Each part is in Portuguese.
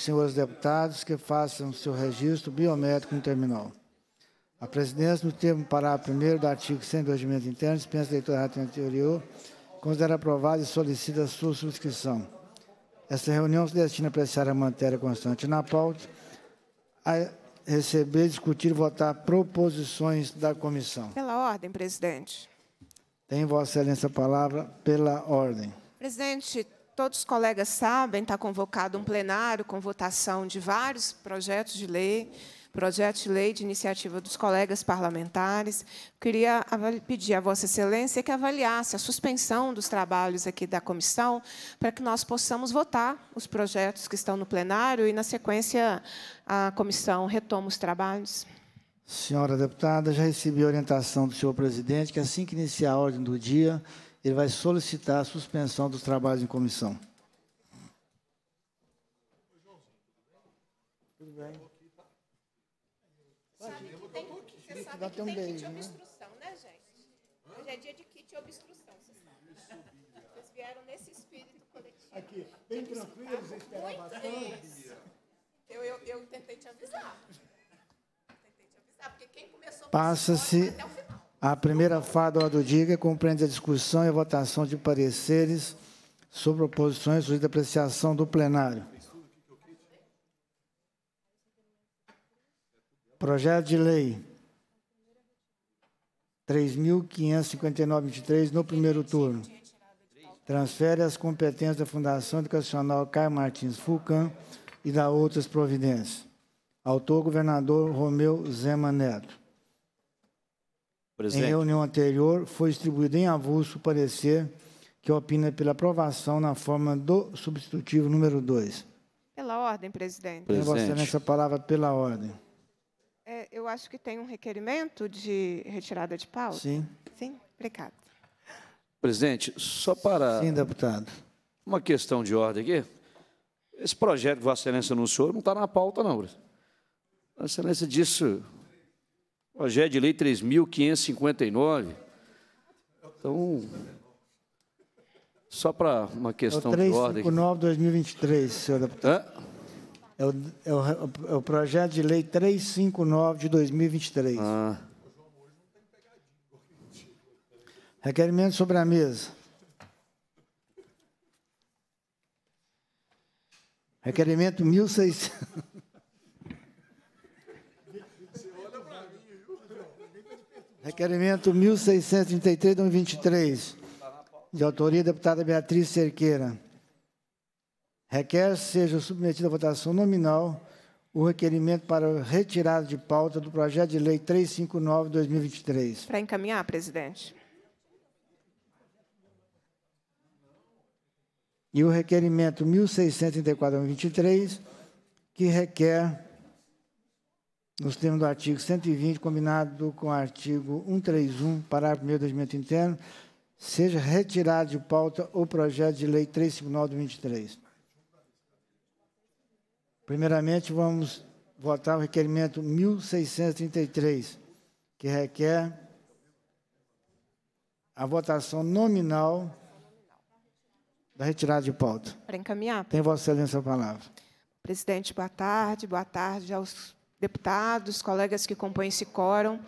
senhores deputados que façam seu registro biométrico no terminal. A presidência, no termo parágrafo 1 do artigo 100 do regimento interno, dispensa a leitura anterior, considera aprovada e solicita a sua subscrição. Esta reunião se destina a apreciar a matéria constante na pauta, a receber, discutir e votar proposições da comissão. Pela ordem, presidente. Tem Vossa Excelência a palavra pela ordem. Presidente, todos os colegas sabem, está convocado um plenário com votação de vários projetos de lei, projeto de lei de iniciativa dos colegas parlamentares. Queria pedir a Vossa Excelência que avaliasse a suspensão dos trabalhos aqui da comissão para que nós possamos votar os projetos que estão no plenário e, na sequência, a comissão retoma os trabalhos. Senhora deputada, já recebi a orientação do senhor presidente que, assim que iniciar a ordem do dia, ele vai solicitar a suspensão dos trabalhos em comissão. Tudo bem? Sabe que tem, você sabe que tem kit de né? obstrução, né, gente? Hoje é dia de kit de obstrução, vocês sabem. Né? Vocês vieram nesse espírito coletivo. Aqui, bem vocês esperavam bastante. Eu, eu, eu tentei te avisar. Tentei te avisar, porque quem começou... Passa-se... Até o final a primeira fada do dia compreende a discussão e a votação de pareceres sobre proposições de apreciação do plenário. Projeto de lei 3.559-23, no primeiro turno. Transfere as competências da Fundação Educacional Caio Martins Fulcan e da outras providências. Autor, governador Romeu Zema Neto. Em reunião anterior, foi distribuído em avulso o parecer que opina pela aprovação na forma do substitutivo número 2. Pela ordem, presidente. presidente. Vossa Excelência, a palavra pela ordem. É, eu acho que tem um requerimento de retirada de pauta. Sim. Sim? Obrigado. Presidente, só para... Sim, deputado. Uma questão de ordem aqui. Esse projeto que Vossa Excelência anunciou não está na pauta, não. Vossa Excelência disse Projeto de Lei 3.559. Então, só para uma questão é o 359 de ordem. 2023, senhor deputado. Hã? É o, é, o, é o projeto de lei 359 de 2023. Ah. Requerimento sobre a mesa. Requerimento 1600. Requerimento 1633 2023 de autoria da deputada Beatriz Cerqueira. Requer seja submetido à votação nominal o requerimento para retirada de pauta do projeto de lei 359-2023. Para encaminhar, presidente. E o requerimento 1634 2023 que requer nos termos do artigo 120, combinado com o artigo 131, parágrafo 1 do regimento interno, seja retirado de pauta o projeto de lei 359 23. Primeiramente, vamos votar o requerimento 1633, que requer a votação nominal da retirada de pauta. Para encaminhar. Tem Vossa Excelência a palavra. Presidente, boa tarde. Boa tarde aos deputados, colegas que compõem esse quórum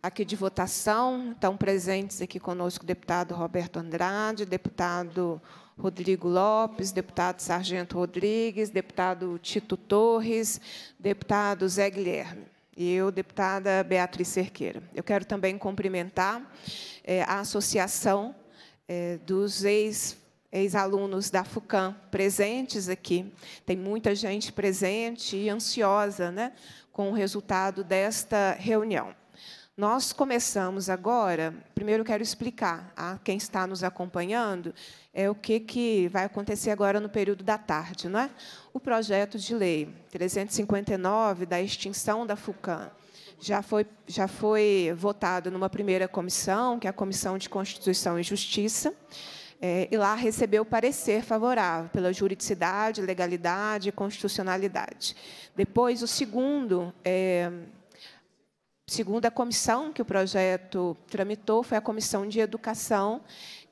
aqui de votação. Estão presentes aqui conosco o deputado Roberto Andrade, deputado Rodrigo Lopes, deputado Sargento Rodrigues, deputado Tito Torres, deputado Zé Guilherme. E eu, deputada Beatriz Cerqueira. Eu quero também cumprimentar é, a associação é, dos ex ex-alunos da FUCAM presentes aqui. Tem muita gente presente e ansiosa né, com o resultado desta reunião. Nós começamos agora. Primeiro, quero explicar a quem está nos acompanhando é o que, que vai acontecer agora no período da tarde, não é? O projeto de lei 359 da extinção da FUCAM já foi já foi votado numa primeira comissão, que é a Comissão de Constituição e Justiça é, e lá recebeu parecer favorável pela juridicidade, legalidade e constitucionalidade. Depois, o segundo, é, segunda comissão que o projeto tramitou foi a Comissão de Educação,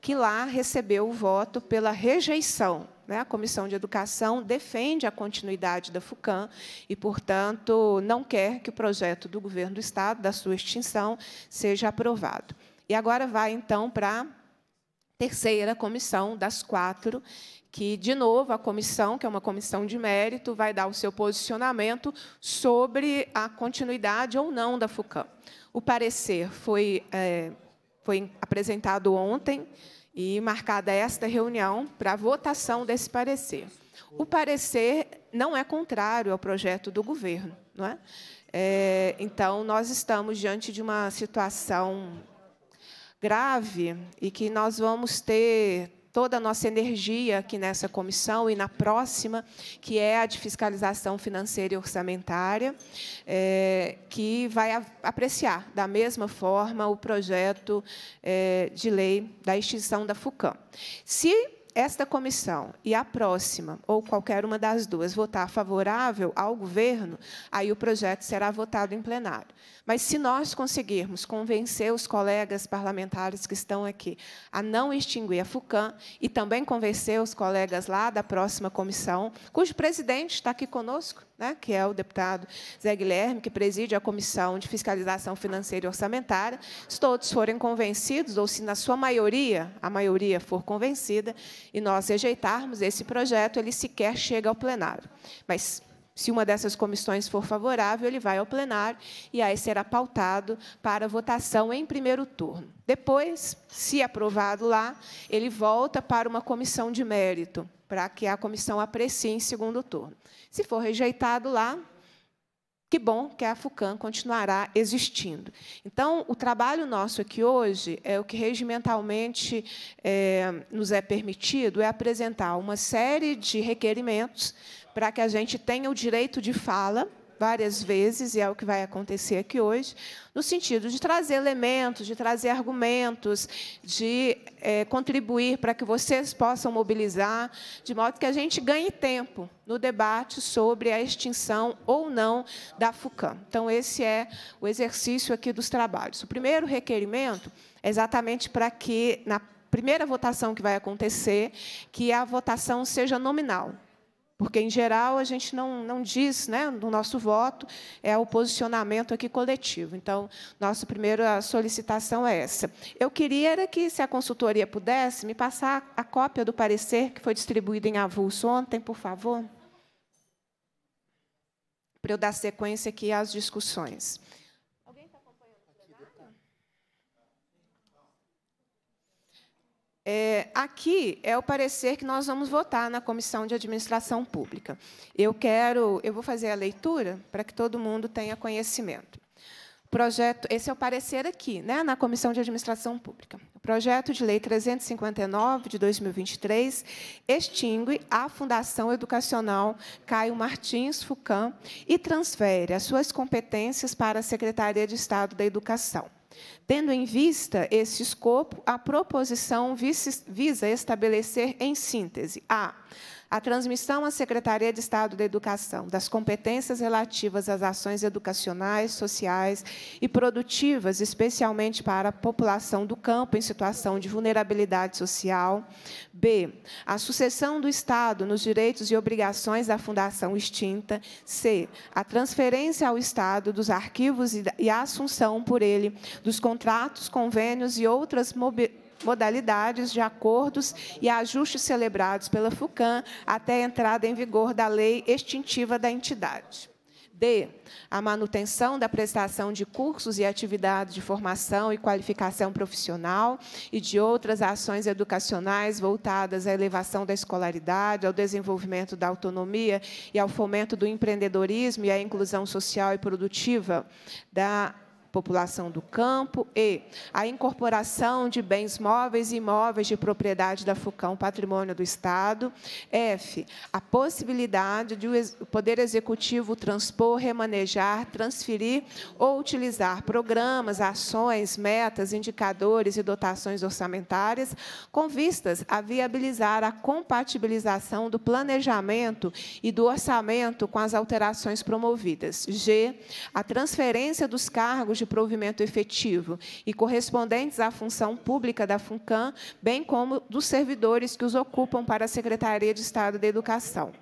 que lá recebeu o voto pela rejeição. Né? A Comissão de Educação defende a continuidade da FUCAM e, portanto, não quer que o projeto do governo do Estado, da sua extinção, seja aprovado. E agora vai, então, para terceira comissão das quatro, que, de novo, a comissão, que é uma comissão de mérito, vai dar o seu posicionamento sobre a continuidade ou não da FUCAM. O parecer foi, é, foi apresentado ontem e marcada esta reunião para votação desse parecer. O parecer não é contrário ao projeto do governo. Não é? É, então, nós estamos diante de uma situação grave e que nós vamos ter toda a nossa energia aqui nessa comissão e na próxima, que é a de fiscalização financeira e orçamentária, é, que vai apreciar da mesma forma o projeto é, de lei da extinção da FUCAM. Se esta comissão e a próxima, ou qualquer uma das duas, votar favorável ao governo, aí o projeto será votado em plenário. Mas se nós conseguirmos convencer os colegas parlamentares que estão aqui a não extinguir a FUCAM e também convencer os colegas lá da próxima comissão, cujo presidente está aqui conosco, né, que é o deputado Zé Guilherme, que preside a Comissão de Fiscalização Financeira e Orçamentária, se todos forem convencidos, ou se na sua maioria, a maioria for convencida, e nós rejeitarmos esse projeto, ele sequer chega ao plenário. Mas se uma dessas comissões for favorável, ele vai ao plenário e aí será pautado para votação em primeiro turno. Depois, se aprovado lá, ele volta para uma comissão de mérito para que a comissão aprecie em segundo turno. Se for rejeitado lá, que bom que a FUCAM continuará existindo. Então, o trabalho nosso aqui hoje é o que regimentalmente é, nos é permitido é apresentar uma série de requerimentos para que a gente tenha o direito de fala várias vezes, e é o que vai acontecer aqui hoje, no sentido de trazer elementos, de trazer argumentos, de é, contribuir para que vocês possam mobilizar, de modo que a gente ganhe tempo no debate sobre a extinção ou não da FUCAM. Então, esse é o exercício aqui dos trabalhos. O primeiro requerimento é exatamente para que, na primeira votação que vai acontecer, que a votação seja nominal. Porque, em geral, a gente não, não diz, né, no nosso voto, é o posicionamento aqui coletivo. Então, nossa primeira solicitação é essa. Eu queria era que, se a consultoria pudesse, me passar a cópia do parecer que foi distribuído em avulso ontem, por favor, para eu dar sequência aqui às discussões. É, aqui é o parecer que nós vamos votar na Comissão de Administração Pública. Eu quero, eu vou fazer a leitura para que todo mundo tenha conhecimento. Projeto, esse é o parecer aqui, né, na Comissão de Administração Pública. O projeto de lei 359 de 2023 extingue a Fundação Educacional Caio Martins Fucan e transfere as suas competências para a Secretaria de Estado da Educação. Tendo em vista esse escopo, a proposição visa estabelecer, em síntese, a a transmissão à Secretaria de Estado da Educação das competências relativas às ações educacionais, sociais e produtivas, especialmente para a população do campo em situação de vulnerabilidade social. B. A sucessão do Estado nos direitos e obrigações da Fundação extinta. C. A transferência ao Estado dos arquivos e a assunção por ele dos contratos, convênios e outras mobilidades modalidades de acordos e ajustes celebrados pela FUCAM até a entrada em vigor da lei extintiva da entidade. D. A manutenção da prestação de cursos e atividades de formação e qualificação profissional e de outras ações educacionais voltadas à elevação da escolaridade, ao desenvolvimento da autonomia e ao fomento do empreendedorismo e à inclusão social e produtiva da população do campo e a incorporação de bens móveis e imóveis de propriedade da FUCAM, patrimônio do Estado. F, a possibilidade de o Poder Executivo transpor, remanejar, transferir ou utilizar programas, ações, metas, indicadores e dotações orçamentárias com vistas a viabilizar a compatibilização do planejamento e do orçamento com as alterações promovidas. G, a transferência dos cargos de provimento efetivo e correspondentes à função pública da FUNCAM, bem como dos servidores que os ocupam para a Secretaria de Estado da Educação.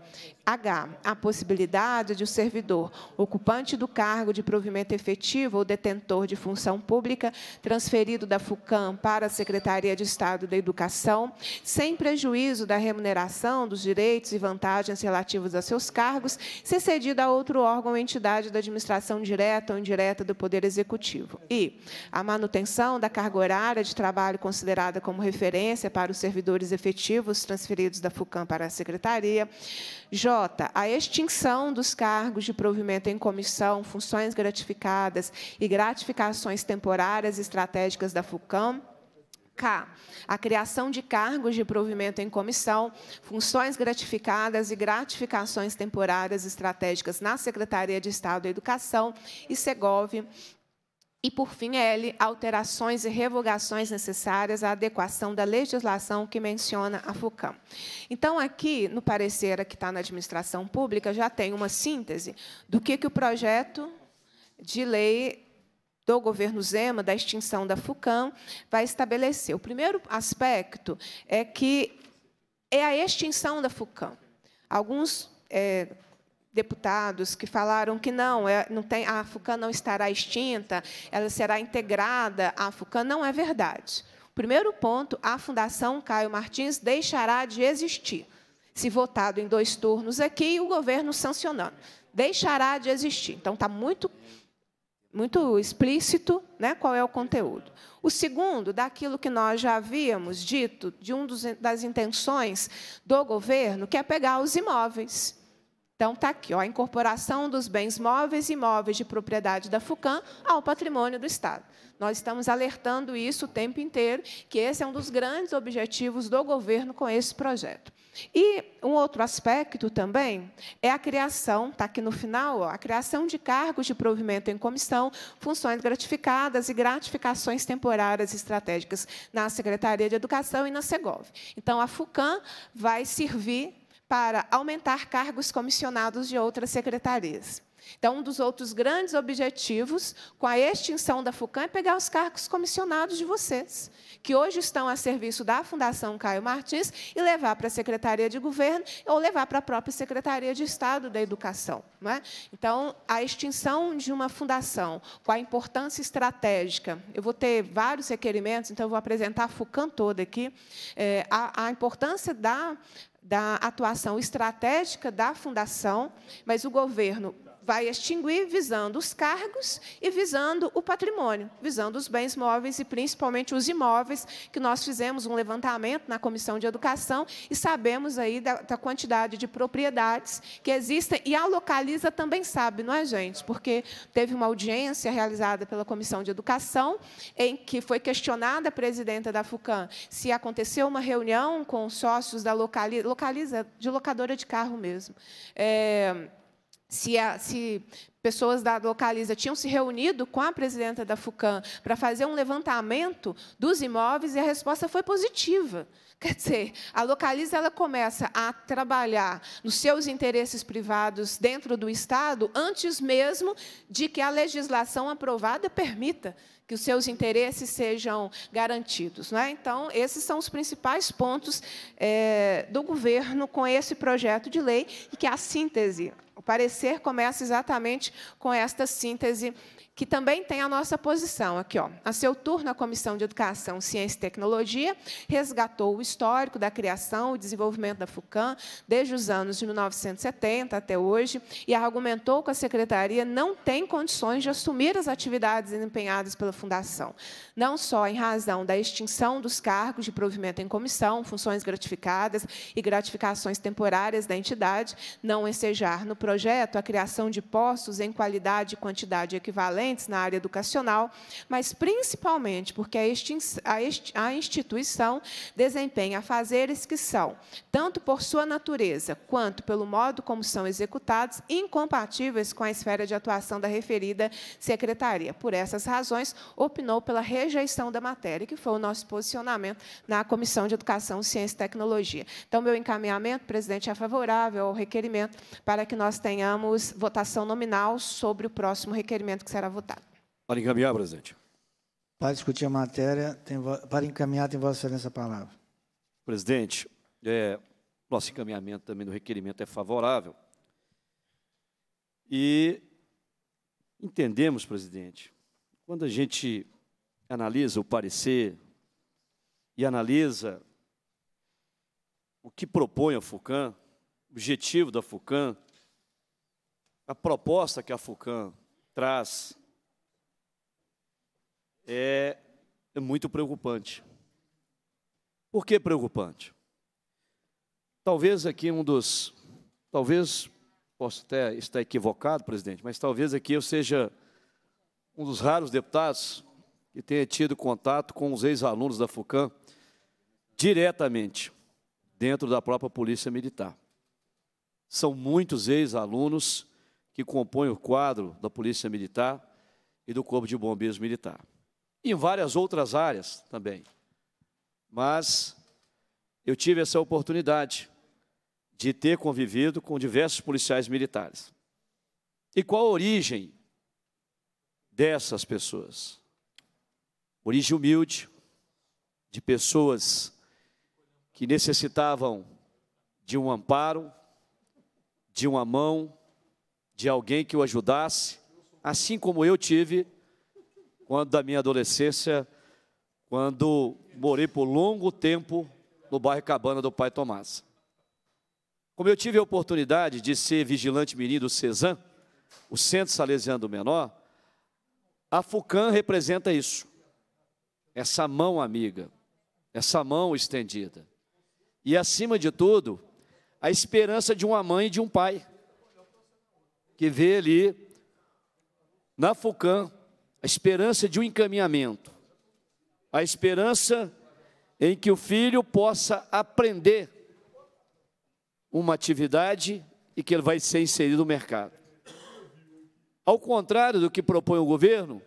H. A possibilidade de o servidor ocupante do cargo de provimento efetivo ou detentor de função pública transferido da FUCAM para a Secretaria de Estado da Educação, sem prejuízo da remuneração dos direitos e vantagens relativos a seus cargos, ser cedido a outro órgão ou entidade da administração direta ou indireta do Poder Executivo executivo. E a manutenção da carga horária de trabalho considerada como referência para os servidores efetivos transferidos da FUCAM para a Secretaria. J. A extinção dos cargos de provimento em comissão, funções gratificadas e gratificações temporárias estratégicas da FUCAM. K. A criação de cargos de provimento em comissão, funções gratificadas e gratificações temporárias estratégicas na Secretaria de Estado da Educação e Segov e, por fim, é L, alterações e revogações necessárias à adequação da legislação que menciona a FUCAM. Então, aqui, no parecer que está na administração pública, já tem uma síntese do que, que o projeto de lei do governo Zema, da extinção da FUCAM, vai estabelecer. O primeiro aspecto é que é a extinção da FUCAM. Alguns é, deputados que falaram que não, é, não tem, a FUCAN não estará extinta, ela será integrada à FUCAN, não é verdade. Primeiro ponto, a Fundação Caio Martins deixará de existir. Se votado em dois turnos aqui, o governo sancionando. Deixará de existir. Então, está muito, muito explícito né, qual é o conteúdo. O segundo, daquilo que nós já havíamos dito, de uma das intenções do governo, que é pegar os imóveis então está aqui, ó, a incorporação dos bens móveis e imóveis de propriedade da FUCAM ao patrimônio do Estado. Nós estamos alertando isso o tempo inteiro, que esse é um dos grandes objetivos do governo com esse projeto. E um outro aspecto também é a criação, está aqui no final, ó, a criação de cargos de provimento em comissão, funções gratificadas e gratificações temporárias estratégicas na Secretaria de Educação e na Segov. Então, a FUCAM vai servir para aumentar cargos comissionados de outras secretarias. Então, um dos outros grandes objetivos com a extinção da FUCAM é pegar os cargos comissionados de vocês, que hoje estão a serviço da Fundação Caio Martins, e levar para a Secretaria de Governo ou levar para a própria Secretaria de Estado da Educação. É? Então, a extinção de uma fundação com a importância estratégica, eu vou ter vários requerimentos, então eu vou apresentar a FUCAM toda aqui, é, a, a importância da da atuação estratégica da Fundação, mas o governo vai extinguir visando os cargos e visando o patrimônio, visando os bens móveis e principalmente os imóveis, que nós fizemos um levantamento na Comissão de Educação e sabemos aí da, da quantidade de propriedades que existem e a localiza também sabe, não é, gente? Porque teve uma audiência realizada pela Comissão de Educação em que foi questionada a presidenta da FUCAM se aconteceu uma reunião com sócios da localiza, localiza de locadora de carro mesmo. É, se, a, se, pessoas da Localiza tinham se reunido com a presidenta da FUCAM para fazer um levantamento dos imóveis e a resposta foi positiva. Quer dizer, a Localiza ela começa a trabalhar nos seus interesses privados dentro do Estado antes mesmo de que a legislação aprovada permita que os seus interesses sejam garantidos. Não é? Então, esses são os principais pontos é, do governo com esse projeto de lei e que a síntese o parecer começa exatamente com esta síntese que também tem a nossa posição aqui, ó. A seu turno, a Comissão de Educação, Ciência e Tecnologia resgatou o histórico da criação e desenvolvimento da FUCAM desde os anos de 1970 até hoje e argumentou que a secretaria não tem condições de assumir as atividades empenhadas pela fundação, não só em razão da extinção dos cargos de provimento em comissão, funções gratificadas e gratificações temporárias da entidade, não ensejar no projeto a criação de postos em qualidade e quantidade equivalente excelentes na área educacional, mas principalmente porque a instituição desempenha fazeres que são, tanto por sua natureza quanto pelo modo como são executados, incompatíveis com a esfera de atuação da referida secretaria. Por essas razões, opinou pela rejeição da matéria, que foi o nosso posicionamento na Comissão de Educação, Ciência e Tecnologia. Então, meu encaminhamento, presidente, é favorável ao requerimento para que nós tenhamos votação nominal sobre o próximo requerimento que será votado votado. Para encaminhar, presidente. Para discutir a matéria, tem, para encaminhar, tem Vossa Excelência a palavra. Presidente, é, nosso encaminhamento também do requerimento é favorável. E entendemos, presidente, quando a gente analisa o parecer e analisa o que propõe a FUCAM, o objetivo da FUCAM, a proposta que a FUCAM traz é muito preocupante. Por que preocupante? Talvez aqui um dos, talvez posso até estar equivocado, presidente, mas talvez aqui eu seja um dos raros deputados que tenha tido contato com os ex-alunos da FUCAM diretamente dentro da própria Polícia Militar. São muitos ex-alunos que compõem o quadro da Polícia Militar e do Corpo de Bombeiros Militar em várias outras áreas também. Mas eu tive essa oportunidade de ter convivido com diversos policiais militares. E qual a origem dessas pessoas? Origem humilde, de pessoas que necessitavam de um amparo, de uma mão, de alguém que o ajudasse, assim como eu tive quando da minha adolescência, quando morei por longo tempo no bairro Cabana do Pai Tomás. Como eu tive a oportunidade de ser vigilante menino do CESAM, o Centro Salesiano Menor, a FUCAM representa isso, essa mão amiga, essa mão estendida. E, acima de tudo, a esperança de uma mãe e de um pai, que vê ali, na FUCAM, esperança de um encaminhamento, a esperança em que o filho possa aprender uma atividade e que ele vai ser inserido no mercado. Ao contrário do que propõe o governo,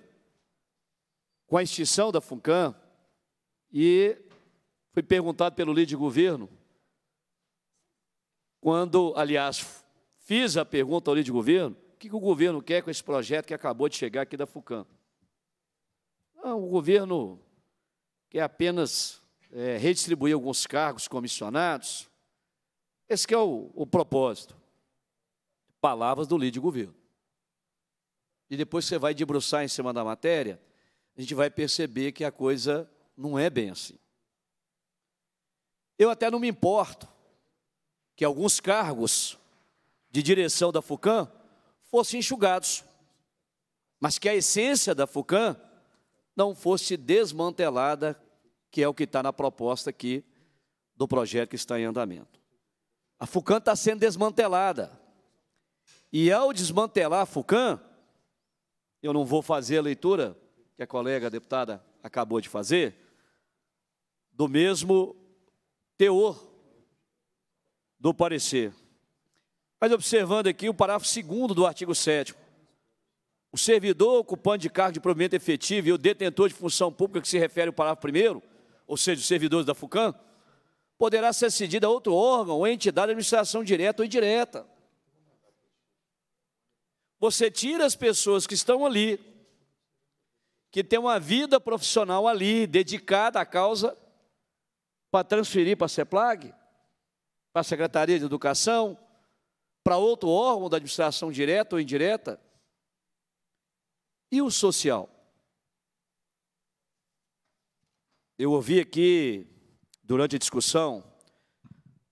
com a extinção da FUNCAM, e fui perguntado pelo líder de governo, quando, aliás, fiz a pergunta ao líder de governo, o que o governo quer com esse projeto que acabou de chegar aqui da FUCAM? Ah, o governo quer apenas é, redistribuir alguns cargos comissionados. Esse é o, o propósito. Palavras do líder de governo. E depois você vai debruçar em cima da matéria, a gente vai perceber que a coisa não é bem assim. Eu até não me importo que alguns cargos de direção da FUCAM fossem enxugados, mas que a essência da FUCAM não fosse desmantelada, que é o que está na proposta aqui do projeto que está em andamento. A FUCAM está sendo desmantelada. E ao desmantelar a FUCAM, eu não vou fazer a leitura que a colega a deputada acabou de fazer, do mesmo teor do parecer. Mas observando aqui o parágrafo 2 do artigo 7 o servidor ocupante de cargo de provimento efetivo e o detentor de função pública que se refere ao parágrafo primeiro, ou seja, os servidores da FUCAM, poderá ser cedido a outro órgão ou entidade de administração direta ou indireta. Você tira as pessoas que estão ali, que têm uma vida profissional ali, dedicada à causa, para transferir para a CEPLAG, para a Secretaria de Educação, para outro órgão da administração direta ou indireta, e o social? Eu ouvi aqui, durante a discussão,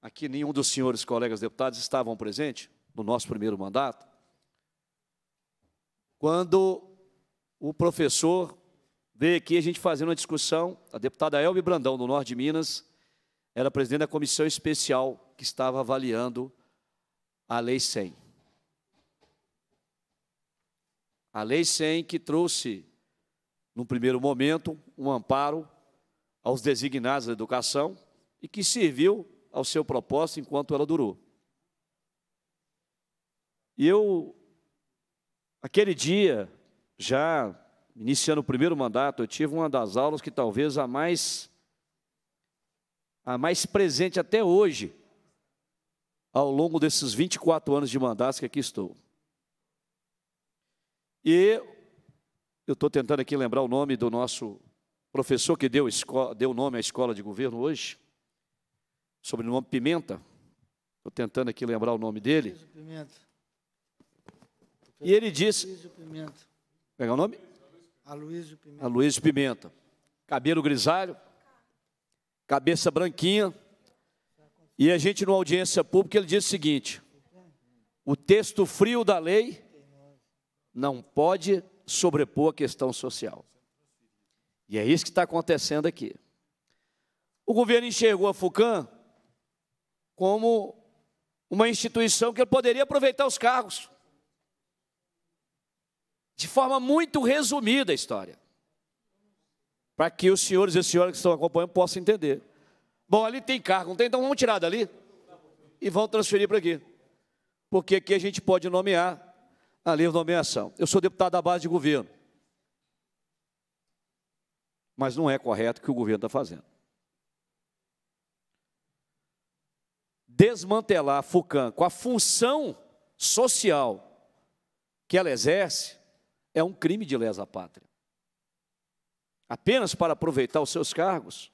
aqui nenhum dos senhores colegas deputados estavam presentes, no nosso primeiro mandato, quando o professor veio aqui a gente fazendo uma discussão, a deputada Elbe Brandão, do Norte de Minas, era presidente da comissão especial que estava avaliando a Lei 100. A Lei 100 que trouxe, no primeiro momento, um amparo aos designados da educação e que serviu ao seu propósito enquanto ela durou. E eu, aquele dia, já iniciando o primeiro mandato, eu tive uma das aulas que talvez a mais a mais presente até hoje, ao longo desses 24 anos de mandato que aqui estou. E eu estou tentando aqui lembrar o nome do nosso professor que deu, deu nome à escola de governo hoje, sobrenome Pimenta. Estou tentando aqui lembrar o nome dele. Pimenta. E ele disse. Aloysio Pimenta. Pegar é é o nome? Aloysio Pimenta. Aloysio Pimenta. Cabelo grisalho, cabeça branquinha. E a gente, numa audiência pública, ele disse o seguinte: o texto frio da lei não pode sobrepor a questão social. E é isso que está acontecendo aqui. O governo enxergou a FUCAM como uma instituição que poderia aproveitar os cargos. De forma muito resumida a história. Para que os senhores e as senhoras que estão acompanhando possam entender. Bom, ali tem cargo, não tem? Então vamos tirar dali e vão transferir para aqui. Porque aqui a gente pode nomear a livre nomeação. Eu sou deputado da base de governo. Mas não é correto o que o governo está fazendo. Desmantelar a FUCAM com a função social que ela exerce é um crime de lesa pátria. Apenas para aproveitar os seus cargos.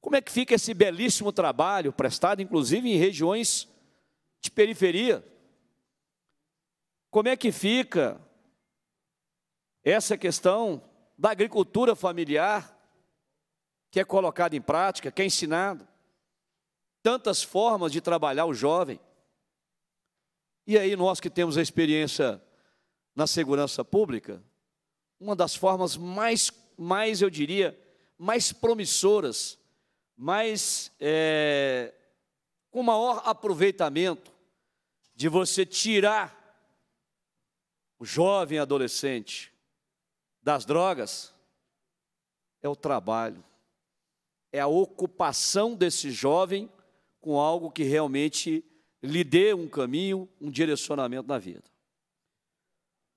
Como é que fica esse belíssimo trabalho prestado, inclusive em regiões de periferia, como é que fica essa questão da agricultura familiar que é colocada em prática, que é ensinado? Tantas formas de trabalhar o jovem. E aí, nós que temos a experiência na segurança pública, uma das formas mais, mais eu diria, mais promissoras, mais é, com maior aproveitamento de você tirar o jovem adolescente das drogas é o trabalho, é a ocupação desse jovem com algo que realmente lhe dê um caminho, um direcionamento na vida.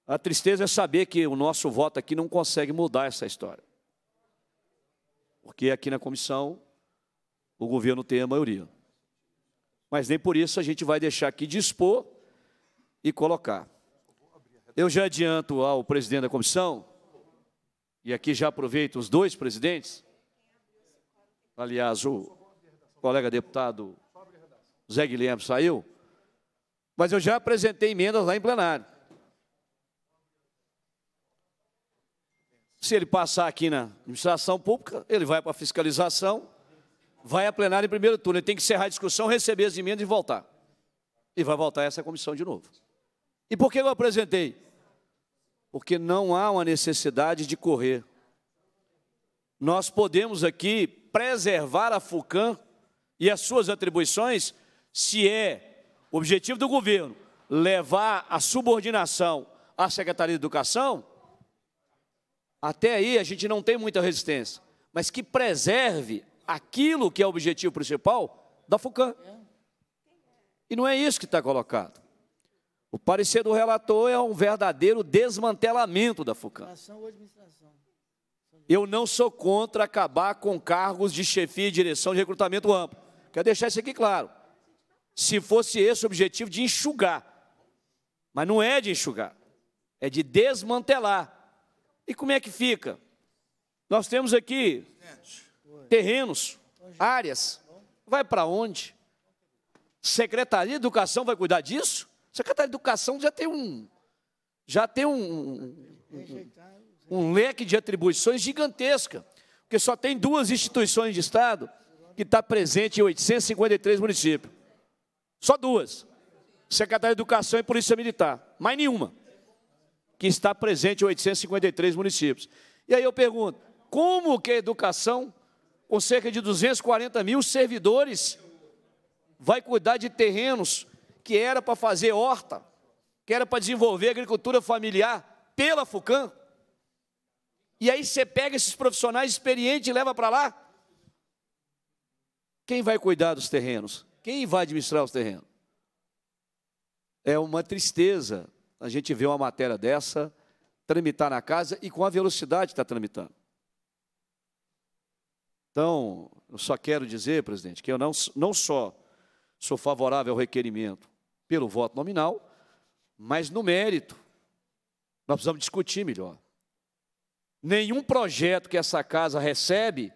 A tristeza é saber que o nosso voto aqui não consegue mudar essa história. Porque aqui na comissão o governo tem a maioria. Mas nem por isso a gente vai deixar aqui dispor e colocar. Eu já adianto ao presidente da comissão, e aqui já aproveito os dois presidentes, aliás, o colega deputado Zé Guilherme saiu, mas eu já apresentei emendas lá em plenário. Se ele passar aqui na administração pública, ele vai para a fiscalização, vai a plenário em primeiro turno. Ele tem que encerrar a discussão, receber as emendas e voltar. E vai voltar essa comissão de novo. E por que eu apresentei? Porque não há uma necessidade de correr. Nós podemos aqui preservar a FUCAM e as suas atribuições, se é o objetivo do governo levar a subordinação à Secretaria de Educação, até aí a gente não tem muita resistência, mas que preserve aquilo que é o objetivo principal da FUCAM. E não é isso que está colocado. O parecer do relator é um verdadeiro desmantelamento da FUCAM. Eu não sou contra acabar com cargos de chefia e direção de recrutamento amplo. Quero deixar isso aqui claro. Se fosse esse o objetivo de enxugar, mas não é de enxugar, é de desmantelar. E como é que fica? Nós temos aqui terrenos, áreas. Vai para onde? Secretaria de Educação vai cuidar disso? O secretário de Educação já tem um. Já tem um, um, um leque de atribuições gigantesca, porque só tem duas instituições de Estado que está presente em 853 municípios. Só duas. Secretaria de Educação e Polícia Militar. Mais nenhuma. Que está presente em 853 municípios. E aí eu pergunto, como que a educação, com cerca de 240 mil servidores, vai cuidar de terrenos que era para fazer horta, que era para desenvolver agricultura familiar pela FUCAM. E aí você pega esses profissionais experientes e leva para lá. Quem vai cuidar dos terrenos? Quem vai administrar os terrenos? É uma tristeza a gente ver uma matéria dessa tramitar na casa e com a velocidade que está tramitando. Então, eu só quero dizer, presidente, que eu não, não só sou favorável ao requerimento, pelo voto nominal, mas no mérito. Nós precisamos discutir melhor. Nenhum projeto que essa casa recebe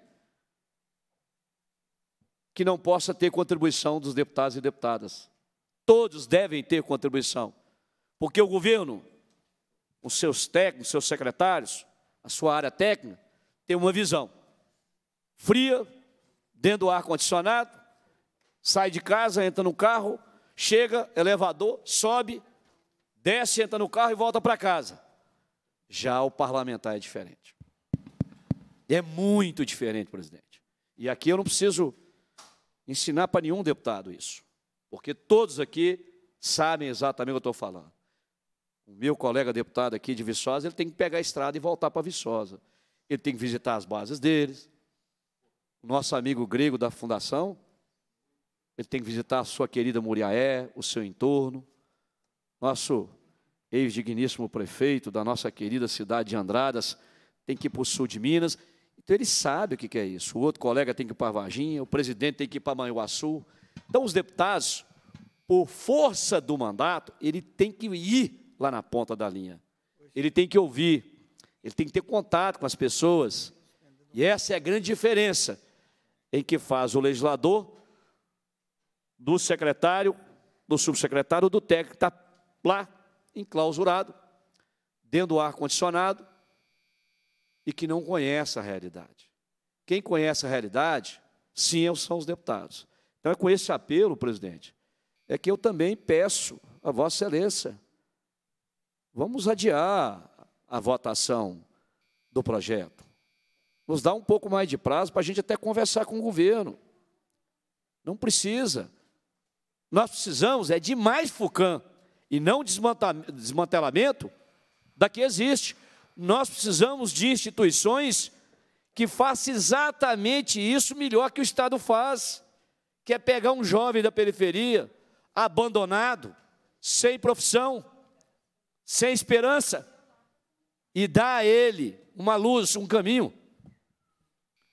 que não possa ter contribuição dos deputados e deputadas. Todos devem ter contribuição, porque o governo, os seus técnicos, seus secretários, a sua área técnica, tem uma visão fria, dentro do ar-condicionado, sai de casa, entra no carro, chega, elevador, sobe, desce, entra no carro e volta para casa. Já o parlamentar é diferente. É muito diferente, presidente. E aqui eu não preciso ensinar para nenhum deputado isso, porque todos aqui sabem exatamente o que eu estou falando. O meu colega deputado aqui de Viçosa, ele tem que pegar a estrada e voltar para Viçosa. Ele tem que visitar as bases deles. O nosso amigo grego da fundação, ele tem que visitar a sua querida Muriaé, o seu entorno. Nosso ex-digníssimo prefeito da nossa querida cidade de Andradas tem que ir para o sul de Minas. Então ele sabe o que é isso. O outro colega tem que ir para Varginha, o presidente tem que ir para Manhuaçu. Então os deputados, por força do mandato, ele tem que ir lá na ponta da linha. Ele tem que ouvir, ele tem que ter contato com as pessoas. E essa é a grande diferença em que faz o legislador do secretário, do subsecretário, do técnico, está lá, enclausurado, dentro do ar-condicionado, e que não conhece a realidade. Quem conhece a realidade, sim, é são os deputados. Então, é com esse apelo, presidente, é que eu também peço a Vossa Excelência, vamos adiar a votação do projeto. Nos dá um pouco mais de prazo para a gente até conversar com o governo. Não precisa. Nós precisamos é de mais FUCAM e não desmantelamento da que existe. Nós precisamos de instituições que façam exatamente isso melhor que o Estado faz, que é pegar um jovem da periferia, abandonado, sem profissão, sem esperança, e dar a ele uma luz, um caminho.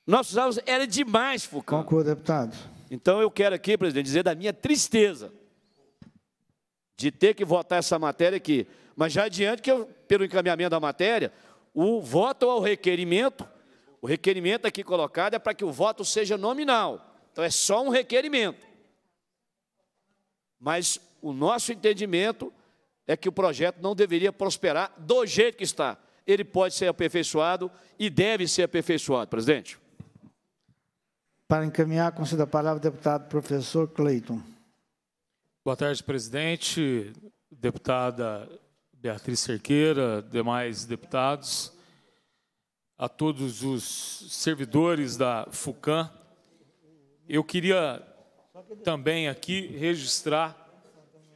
Nós precisávamos, era demais, Foucault. Concordo, deputado. Então eu quero aqui, presidente, dizer da minha tristeza de ter que votar essa matéria aqui. Mas já adiante que eu, pelo encaminhamento da matéria, o voto ao requerimento, o requerimento aqui colocado é para que o voto seja nominal. Então é só um requerimento. Mas o nosso entendimento é que o projeto não deveria prosperar do jeito que está. Ele pode ser aperfeiçoado e deve ser aperfeiçoado, presidente. Para encaminhar, concedo a palavra ao deputado professor Cleiton. Boa tarde, presidente, deputada Beatriz Cerqueira, demais deputados, a todos os servidores da FUCAM. Eu queria também aqui registrar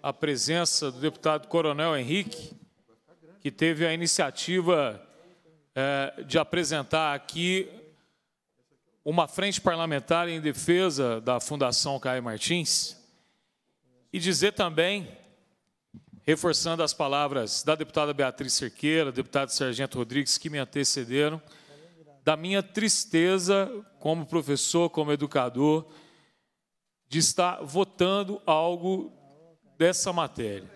a presença do deputado Coronel Henrique, que teve a iniciativa eh, de apresentar aqui uma frente parlamentar em defesa da Fundação Caio Martins e dizer também, reforçando as palavras da deputada Beatriz Cerqueira, deputado Sargento Rodrigues, que me antecederam, da minha tristeza como professor, como educador, de estar votando algo dessa matéria.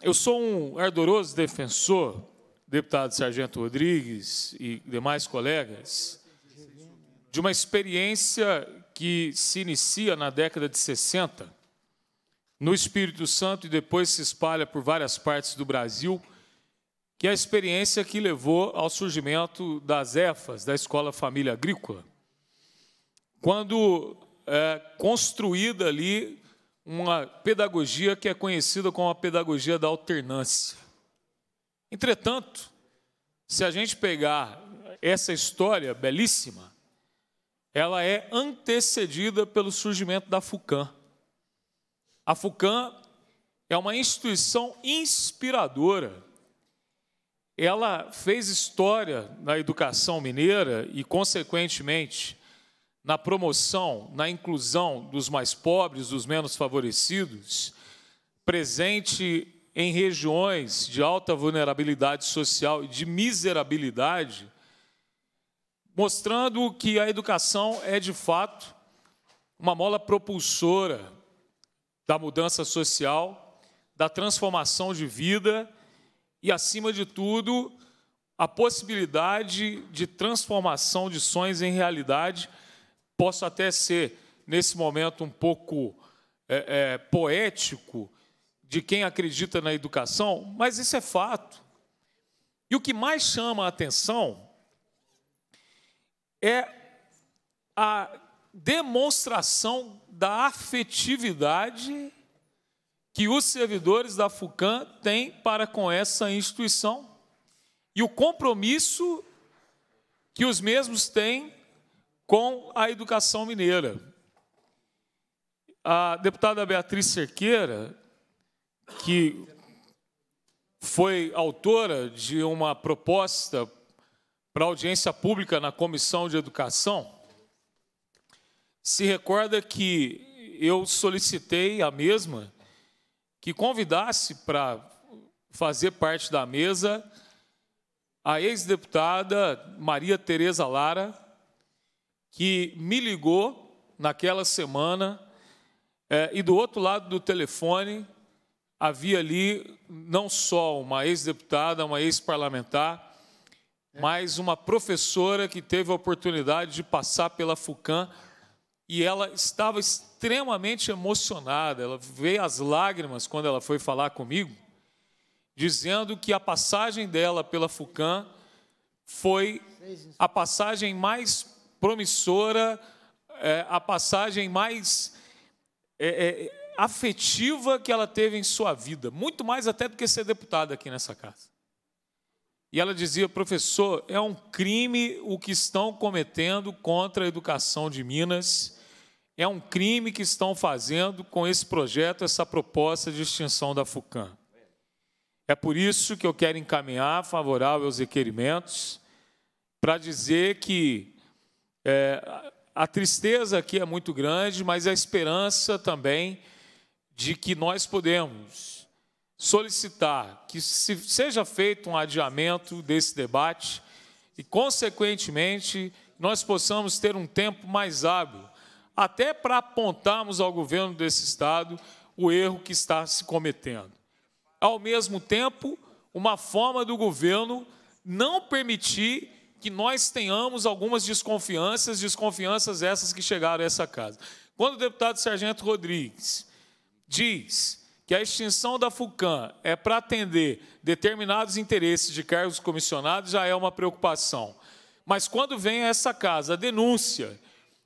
Eu sou um ardoroso defensor, deputado Sargento Rodrigues e demais colegas, de uma experiência que se inicia na década de 60 no Espírito Santo e depois se espalha por várias partes do Brasil, que é a experiência que levou ao surgimento das EFAS, da Escola Família Agrícola. Quando é construída ali uma pedagogia que é conhecida como a pedagogia da alternância. Entretanto, se a gente pegar essa história belíssima, ela é antecedida pelo surgimento da FUCAM. A FUCAM é uma instituição inspiradora. Ela fez história na educação mineira e, consequentemente, na promoção, na inclusão dos mais pobres, dos menos favorecidos, presente em regiões de alta vulnerabilidade social e de miserabilidade, mostrando que a educação é, de fato, uma mola propulsora da mudança social, da transformação de vida e, acima de tudo, a possibilidade de transformação de sonhos em realidade. Posso até ser, nesse momento, um pouco é, é, poético de quem acredita na educação, mas isso é fato. E o que mais chama a atenção é a demonstração da afetividade que os servidores da FUCAM têm para com essa instituição e o compromisso que os mesmos têm com a educação mineira. A deputada Beatriz Cerqueira, que foi autora de uma proposta para audiência pública na Comissão de Educação, se recorda que eu solicitei a mesma que convidasse para fazer parte da mesa a ex-deputada Maria Tereza Lara, que me ligou naquela semana, é, e do outro lado do telefone havia ali não só uma ex-deputada, uma ex-parlamentar, é. mas uma professora que teve a oportunidade de passar pela FUCAM e ela estava extremamente emocionada. Ela veio as lágrimas quando ela foi falar comigo, dizendo que a passagem dela pela FUCAM foi a passagem mais promissora, é, a passagem mais é, afetiva que ela teve em sua vida, muito mais até do que ser deputada aqui nessa casa. E ela dizia: professor, é um crime o que estão cometendo contra a educação de Minas, é um crime que estão fazendo com esse projeto, essa proposta de extinção da FUCAM. É por isso que eu quero encaminhar favorável aos requerimentos, para dizer que é, a tristeza aqui é muito grande, mas a esperança também de que nós podemos solicitar que se seja feito um adiamento desse debate e, consequentemente, nós possamos ter um tempo mais hábil, até para apontarmos ao governo desse Estado o erro que está se cometendo. Ao mesmo tempo, uma forma do governo não permitir que nós tenhamos algumas desconfianças, desconfianças essas que chegaram a essa casa. Quando o deputado Sargento Rodrigues diz que a extinção da FUCAM é para atender determinados interesses de cargos comissionados já é uma preocupação. Mas quando vem a essa casa a denúncia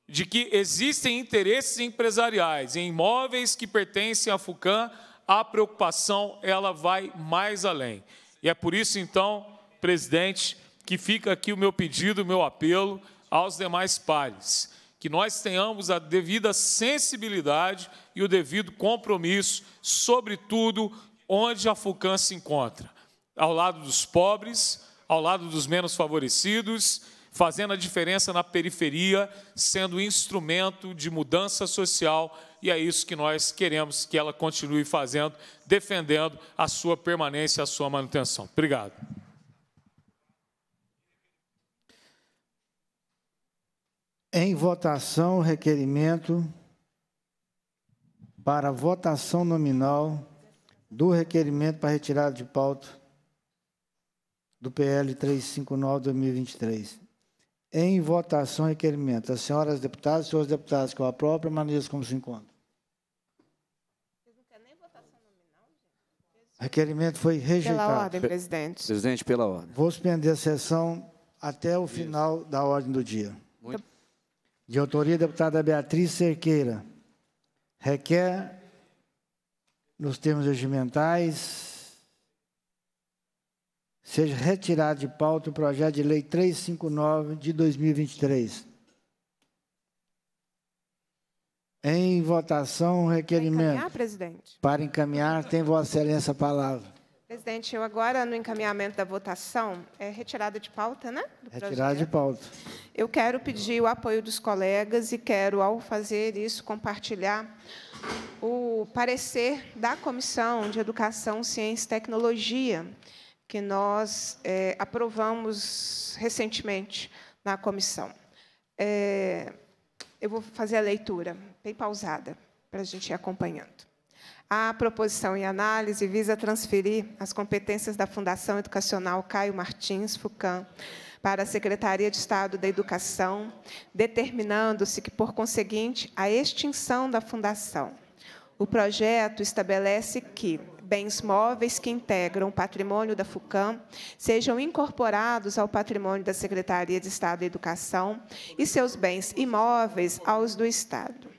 de que existem interesses empresariais em imóveis que pertencem à FUCAM, a preocupação ela vai mais além. E é por isso, então, presidente, que fica aqui o meu pedido, o meu apelo aos demais pares que nós tenhamos a devida sensibilidade e o devido compromisso, sobretudo onde a FUCAM se encontra, ao lado dos pobres, ao lado dos menos favorecidos, fazendo a diferença na periferia, sendo instrumento de mudança social, e é isso que nós queremos que ela continue fazendo, defendendo a sua permanência, a sua manutenção. Obrigado. Em votação, requerimento para votação nominal do requerimento para retirada de pauta do PL 359-2023. Em votação, requerimento. As senhoras deputadas senhores deputados, que a própria maneira como se encontram. Requerimento foi rejeitado. Pela ordem, presidente. Presidente, pela ordem. Vou suspender a sessão até o Isso. final da ordem do dia. Muito de autoria da deputada Beatriz Cerqueira, requer, nos termos regimentais, seja retirado de pauta o projeto de lei 359 de 2023. Em votação, requerimento. Para encaminhar, presidente. Para encaminhar, tem Vossa Excelência a palavra. Presidente, eu agora, no encaminhamento da votação, é retirada de pauta, né? Retirada de pauta. Eu quero pedir o apoio dos colegas e quero, ao fazer isso, compartilhar o parecer da Comissão de Educação, Ciência e Tecnologia, que nós é, aprovamos recentemente na comissão. É, eu vou fazer a leitura, bem pausada, para a gente ir acompanhando. A proposição em análise visa transferir as competências da Fundação Educacional Caio Martins Fucan para a Secretaria de Estado da Educação, determinando-se que, por conseguinte, a extinção da Fundação. O projeto estabelece que bens móveis que integram o patrimônio da FUCAM sejam incorporados ao patrimônio da Secretaria de Estado da Educação e seus bens imóveis aos do Estado.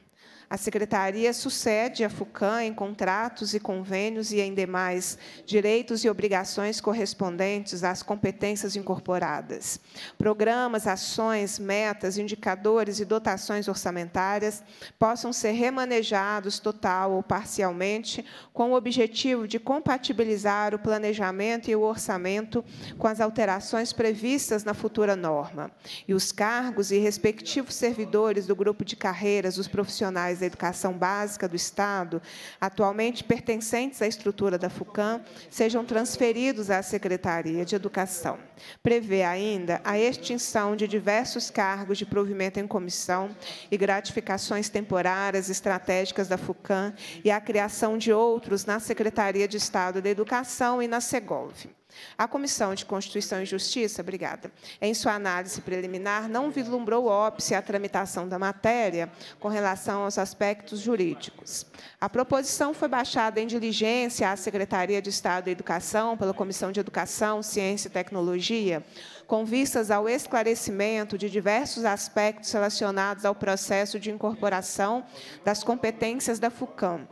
A Secretaria sucede a FUCAM em contratos e convênios e em demais direitos e obrigações correspondentes às competências incorporadas. Programas, ações, metas, indicadores e dotações orçamentárias possam ser remanejados total ou parcialmente com o objetivo de compatibilizar o planejamento e o orçamento com as alterações previstas na futura norma. E os cargos e respectivos servidores do grupo de carreiras dos profissionais da Educação Básica do Estado, atualmente pertencentes à estrutura da FUCAM, sejam transferidos à Secretaria de Educação. Prevê ainda a extinção de diversos cargos de provimento em comissão e gratificações temporárias estratégicas da FUCAM e a criação de outros na Secretaria de Estado da Educação e na SEGOV. A Comissão de Constituição e Justiça, obrigada, em sua análise preliminar, não vislumbrou óbice à tramitação da matéria com relação aos aspectos jurídicos. A proposição foi baixada em diligência à Secretaria de Estado da Educação pela Comissão de Educação, Ciência e Tecnologia, com vistas ao esclarecimento de diversos aspectos relacionados ao processo de incorporação das competências da FUCAM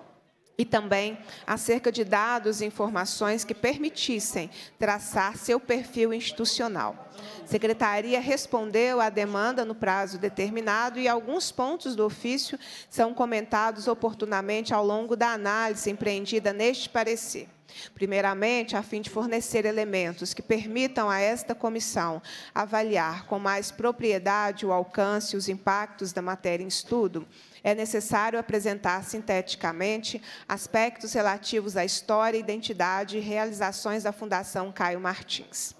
e também acerca de dados e informações que permitissem traçar seu perfil institucional. A Secretaria respondeu à demanda no prazo determinado e alguns pontos do ofício são comentados oportunamente ao longo da análise empreendida neste parecer. Primeiramente, a fim de fornecer elementos que permitam a esta comissão avaliar com mais propriedade o alcance e os impactos da matéria em estudo, é necessário apresentar sinteticamente aspectos relativos à história, identidade e realizações da Fundação Caio Martins.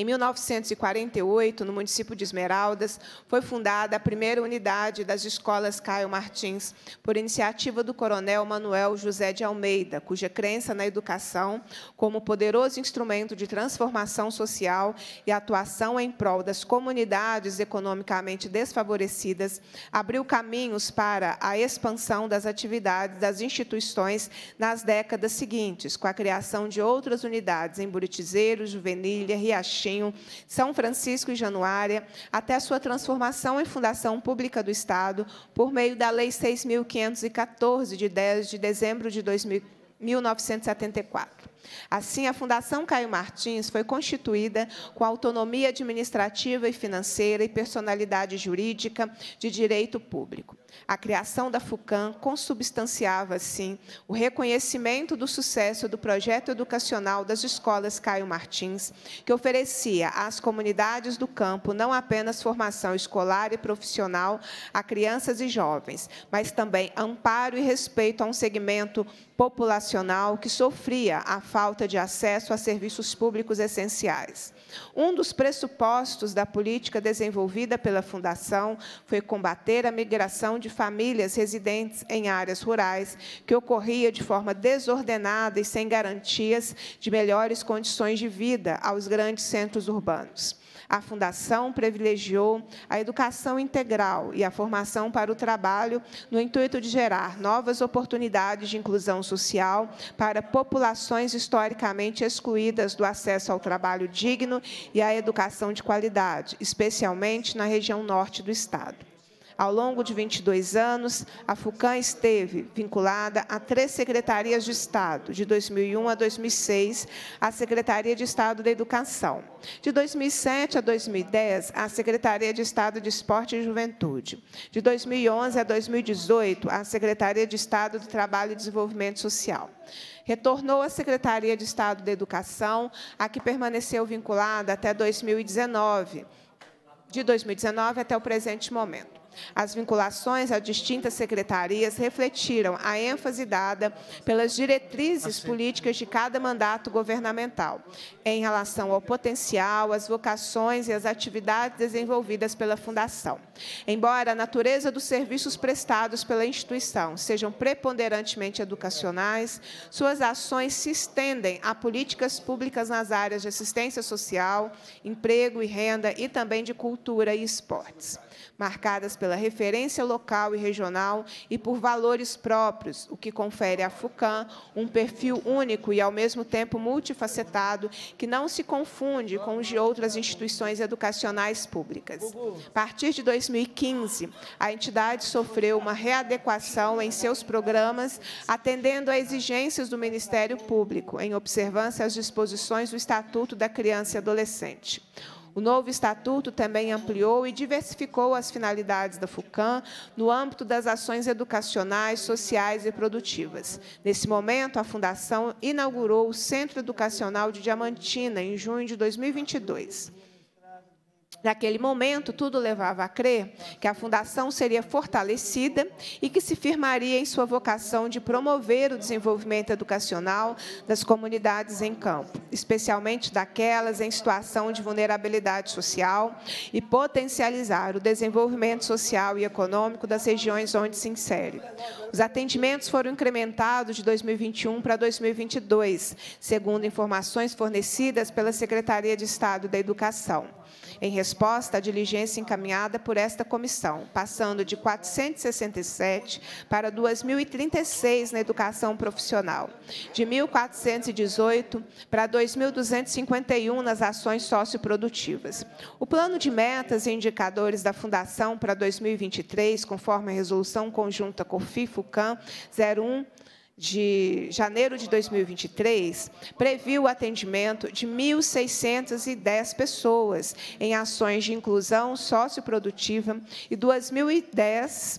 Em 1948, no município de Esmeraldas, foi fundada a primeira unidade das escolas Caio Martins, por iniciativa do coronel Manuel José de Almeida, cuja crença na educação como poderoso instrumento de transformação social e atuação em prol das comunidades economicamente desfavorecidas abriu caminhos para a expansão das atividades das instituições nas décadas seguintes, com a criação de outras unidades em Buritizeiro, Juvenilha, Riachinho, Agostinho, São Francisco e Januária, até sua transformação em Fundação Pública do Estado, por meio da Lei 6.514, de 10 de dezembro de 2000, 1974. Assim, a Fundação Caio Martins foi constituída com autonomia administrativa e financeira e personalidade jurídica de direito público. A criação da FUCAM consubstanciava, assim, o reconhecimento do sucesso do projeto educacional das escolas Caio Martins, que oferecia às comunidades do campo não apenas formação escolar e profissional a crianças e jovens, mas também amparo e respeito a um segmento populacional que sofria a falta de acesso a serviços públicos essenciais. Um dos pressupostos da política desenvolvida pela Fundação foi combater a migração de famílias residentes em áreas rurais, que ocorria de forma desordenada e sem garantias de melhores condições de vida aos grandes centros urbanos. A Fundação privilegiou a educação integral e a formação para o trabalho no intuito de gerar novas oportunidades de inclusão social para populações historicamente excluídas do acesso ao trabalho digno e à educação de qualidade, especialmente na região norte do Estado. Ao longo de 22 anos, a FUCAM esteve vinculada a três secretarias de Estado, de 2001 a 2006, a Secretaria de Estado da Educação. De 2007 a 2010, a Secretaria de Estado de Esporte e Juventude. De 2011 a 2018, a Secretaria de Estado do Trabalho e Desenvolvimento Social. Retornou à Secretaria de Estado da Educação, a que permaneceu vinculada até 2019, de 2019 até o presente momento. As vinculações a distintas secretarias refletiram a ênfase dada pelas diretrizes assim. políticas de cada mandato governamental, em relação ao potencial, às vocações e às atividades desenvolvidas pela Fundação. Embora a natureza dos serviços prestados pela instituição sejam preponderantemente educacionais, suas ações se estendem a políticas públicas nas áreas de assistência social, emprego e renda e também de cultura e esportes marcadas pela referência local e regional e por valores próprios, o que confere à FUCAM um perfil único e, ao mesmo tempo, multifacetado, que não se confunde com os de outras instituições educacionais públicas. A partir de 2015, a entidade sofreu uma readequação em seus programas, atendendo a exigências do Ministério Público, em observância às disposições do Estatuto da Criança e Adolescente. O novo estatuto também ampliou e diversificou as finalidades da FUCAM no âmbito das ações educacionais, sociais e produtivas. Nesse momento, a Fundação inaugurou o Centro Educacional de Diamantina, em junho de 2022. Naquele momento, tudo levava a crer que a fundação seria fortalecida e que se firmaria em sua vocação de promover o desenvolvimento educacional das comunidades em campo, especialmente daquelas em situação de vulnerabilidade social, e potencializar o desenvolvimento social e econômico das regiões onde se insere. Os atendimentos foram incrementados de 2021 para 2022, segundo informações fornecidas pela Secretaria de Estado da Educação em resposta à diligência encaminhada por esta comissão, passando de 467 para 2.036 na educação profissional, de 1.418 para 2.251 nas ações socioprodutivas. O plano de metas e indicadores da Fundação para 2023, conforme a resolução conjunta COFI-FUCAM 01 de janeiro de 2023 previu o atendimento de 1.610 pessoas em ações de inclusão socioprodutiva e 2.010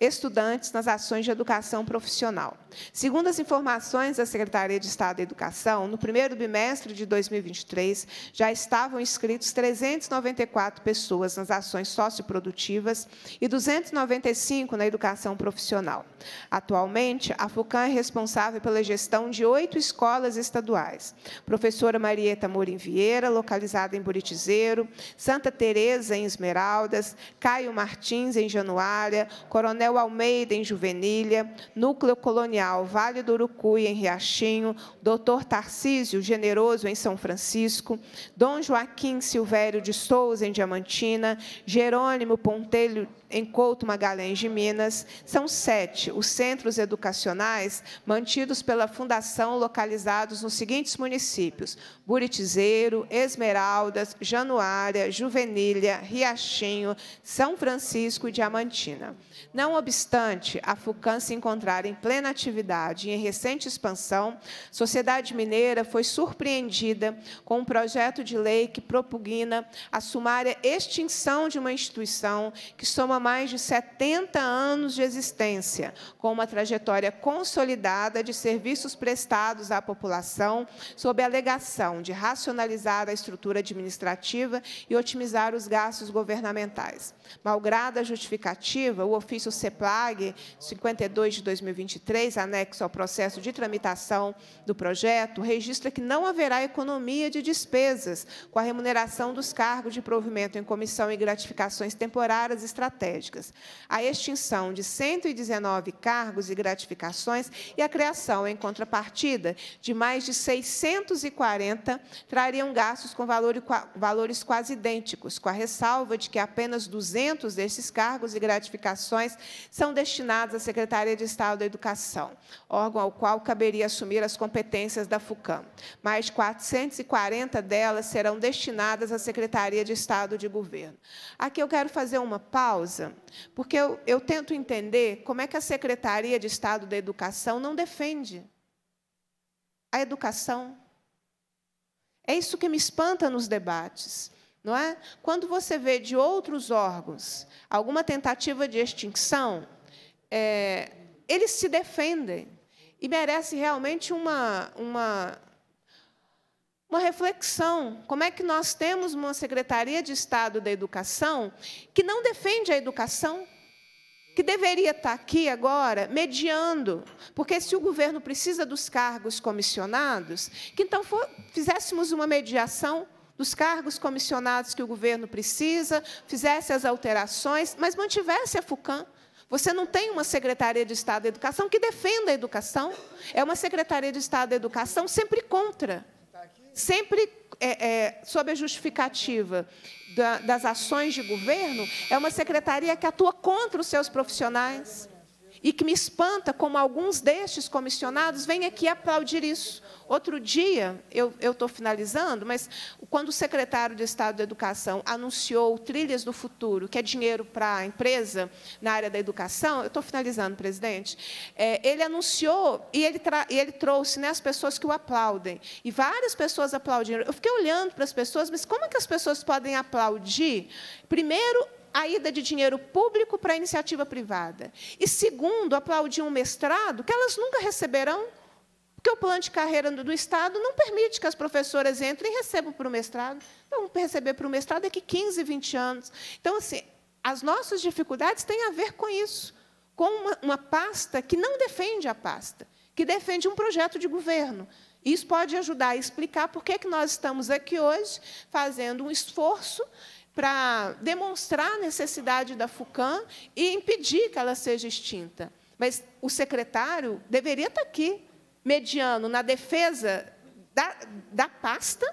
estudantes nas ações de educação profissional. Segundo as informações da Secretaria de Estado da Educação, no primeiro bimestre de 2023, já estavam inscritos 394 pessoas nas ações socioprodutivas e 295 na educação profissional. Atualmente, a FUCAM é responsável pela gestão de oito escolas estaduais. Professora Marieta Morim Vieira, localizada em Buritizeiro, Santa Teresa em Esmeraldas, Caio Martins, em Januária, Coronel Manuel Almeida, em Juvenília, Núcleo Colonial Vale do Urucuí, em Riachinho, Dr. Tarcísio Generoso, em São Francisco, Dom Joaquim Silvério de Souza, em Diamantina, Jerônimo Pontelho em Couto Magalhães de Minas, são sete os centros educacionais mantidos pela Fundação localizados nos seguintes municípios: Buritizeiro, Esmeraldas, Januária, Juvenília, Riachinho, São Francisco e Diamantina. Não obstante a FUCAM se encontrar em plena atividade e em recente expansão, Sociedade Mineira foi surpreendida com um projeto de lei que propugna a sumária extinção de uma instituição que soma mais de 70 anos de existência, com uma trajetória consolidada de serviços prestados à população, sob a alegação de racionalizar a estrutura administrativa e otimizar os gastos governamentais. Malgrado a justificativa, o ofício CEPLAG 52 de 2023, anexo ao processo de tramitação do projeto, registra que não haverá economia de despesas com a remuneração dos cargos de provimento em comissão e gratificações temporárias estratégicas estratégicas, a extinção de 119 cargos e gratificações e a criação, em contrapartida, de mais de 640 trariam gastos com valores quase idênticos, com a ressalva de que apenas 200 desses cargos e gratificações são destinados à Secretaria de Estado da Educação, órgão ao qual caberia assumir as competências da FUCAM. Mais de 440 delas serão destinadas à Secretaria de Estado de Governo. Aqui eu quero fazer uma pausa curiosa, porque eu, eu tento entender como é que a Secretaria de Estado da Educação não defende a educação. É isso que me espanta nos debates. Não é? Quando você vê de outros órgãos alguma tentativa de extinção, é, eles se defendem e merece realmente uma, uma, uma reflexão. Como é que nós temos uma Secretaria de Estado da Educação que não defende a educação? Que deveria estar aqui agora mediando, porque se o governo precisa dos cargos comissionados, que então for, fizéssemos uma mediação dos cargos comissionados que o governo precisa, fizesse as alterações, mas mantivesse a FUCAM. Você não tem uma Secretaria de Estado da Educação que defenda a educação, é uma Secretaria de Estado da Educação sempre contra sempre é, é, sob a justificativa da, das ações de governo, é uma secretaria que atua contra os seus profissionais, e que me espanta como alguns destes comissionados vêm aqui aplaudir isso. Outro dia, eu estou finalizando, mas quando o secretário de Estado da Educação anunciou Trilhas do Futuro, que é dinheiro para a empresa na área da educação, eu estou finalizando, presidente, é, ele anunciou e ele, e ele trouxe né, as pessoas que o aplaudem. E várias pessoas aplaudiram. Eu fiquei olhando para as pessoas, mas como é que as pessoas podem aplaudir? Primeiro, a ida de dinheiro público para a iniciativa privada. E, segundo, aplaudir um mestrado que elas nunca receberão, porque o plano de carreira do, Estado não permite que as professoras entrem e recebam para o mestrado. Vão então, receber para o mestrado daqui 15, 20 anos. Então, assim, as nossas dificuldades têm a ver com isso, com uma, uma pasta que não defende a pasta, que defende um projeto de governo. Isso pode ajudar a explicar por que, é que nós estamos aqui hoje fazendo um esforço para demonstrar a necessidade da FUCAM e impedir que ela seja extinta. Mas o secretário deveria estar tá aqui, mediano, na defesa da, da pasta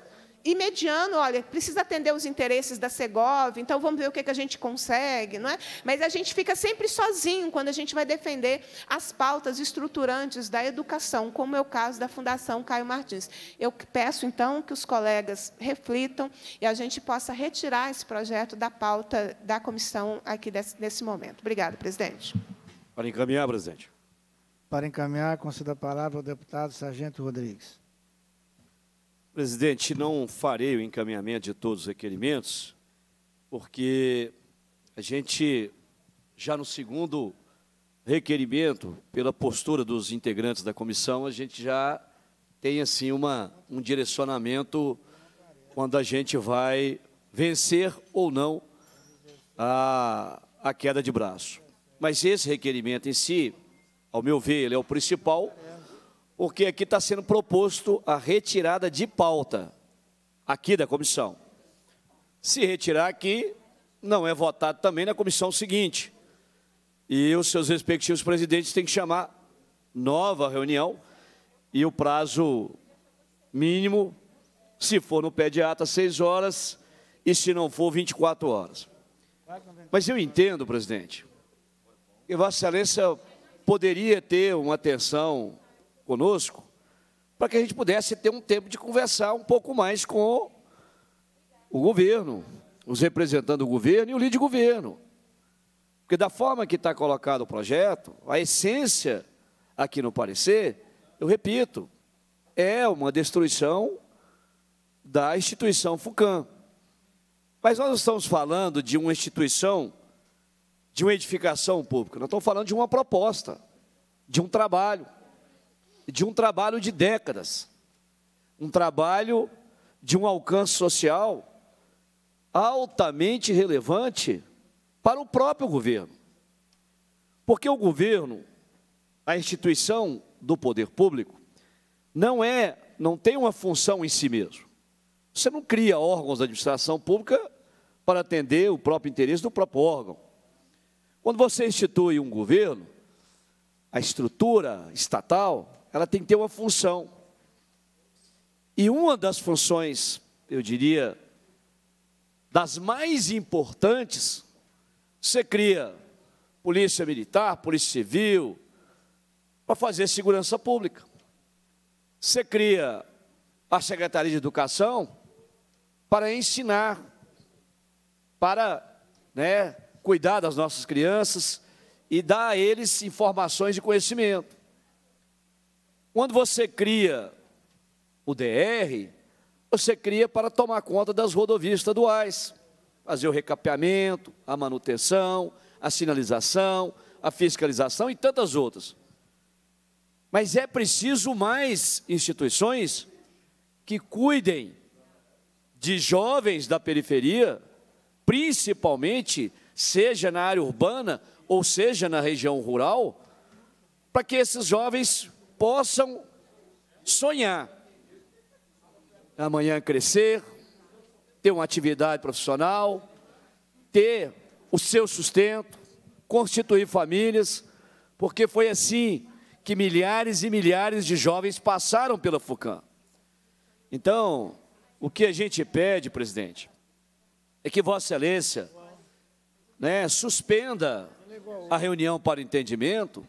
e mediano, olha, precisa atender os interesses da Segov, então vamos ver o que, a gente consegue, não é? Mas a gente fica sempre sozinho quando a gente vai defender as pautas estruturantes da educação, como é o caso da Fundação Caio Martins. Eu peço, então, que os colegas reflitam e a gente possa retirar esse projeto da pauta da comissão aqui desse, nesse momento. Obrigada, presidente. Para encaminhar, presidente. Para encaminhar, concedo a palavra ao deputado Sargento Rodrigues. Presidente, não farei o encaminhamento de todos os requerimentos, porque a gente, já no segundo requerimento, pela postura dos integrantes da comissão, a gente já tem assim uma, um direcionamento quando a gente vai vencer ou não a, a queda de braço. Mas esse requerimento em si, ao meu ver, ele é o principal porque aqui está sendo proposto a retirada de pauta, aqui da comissão. Se retirar aqui, não é votado também na comissão seguinte. E os seus respectivos presidentes têm que chamar nova reunião e o prazo mínimo, se for no pé de ata, seis horas, e se não for, 24 horas. Mas eu entendo, presidente, que Vossa Excelência poderia ter uma atenção conosco, para que a gente pudesse ter um tempo de conversar um pouco mais com o governo, os representantes do governo e o líder de governo. Porque da forma que está colocado o projeto, a essência aqui no parecer, eu repito, é uma destruição da instituição FUCAM. Mas nós não estamos falando de uma instituição, de uma edificação pública, nós estamos falando de uma proposta, de um trabalho de um trabalho de décadas, um trabalho de um alcance social altamente relevante para o próprio governo. Porque o governo, a instituição do poder público, não é, não tem uma função em si mesmo. Você não cria órgãos da administração pública para atender o próprio interesse do próprio órgão. Quando você institui um governo, a estrutura estatal, ela tem que ter uma função. E uma das funções, eu diria, das mais importantes, você cria polícia militar, polícia civil, para fazer segurança pública. Você cria a Secretaria de Educação para ensinar, para né, cuidar das nossas crianças e dar a eles informações e conhecimento. Quando você cria o DR, você cria para tomar conta das rodovias estaduais, fazer o recapeamento, a manutenção, a sinalização, a fiscalização e tantas outras. Mas é preciso mais instituições que cuidem de jovens da periferia, principalmente, seja na área urbana ou seja na região rural, para que esses jovens possam sonhar, amanhã crescer, ter uma atividade profissional, ter o seu sustento, constituir famílias, porque foi assim que milhares e milhares de jovens passaram pela FUCAM. Então, o que a gente pede, presidente, é que Vossa Excelência né, suspenda a reunião para entendimento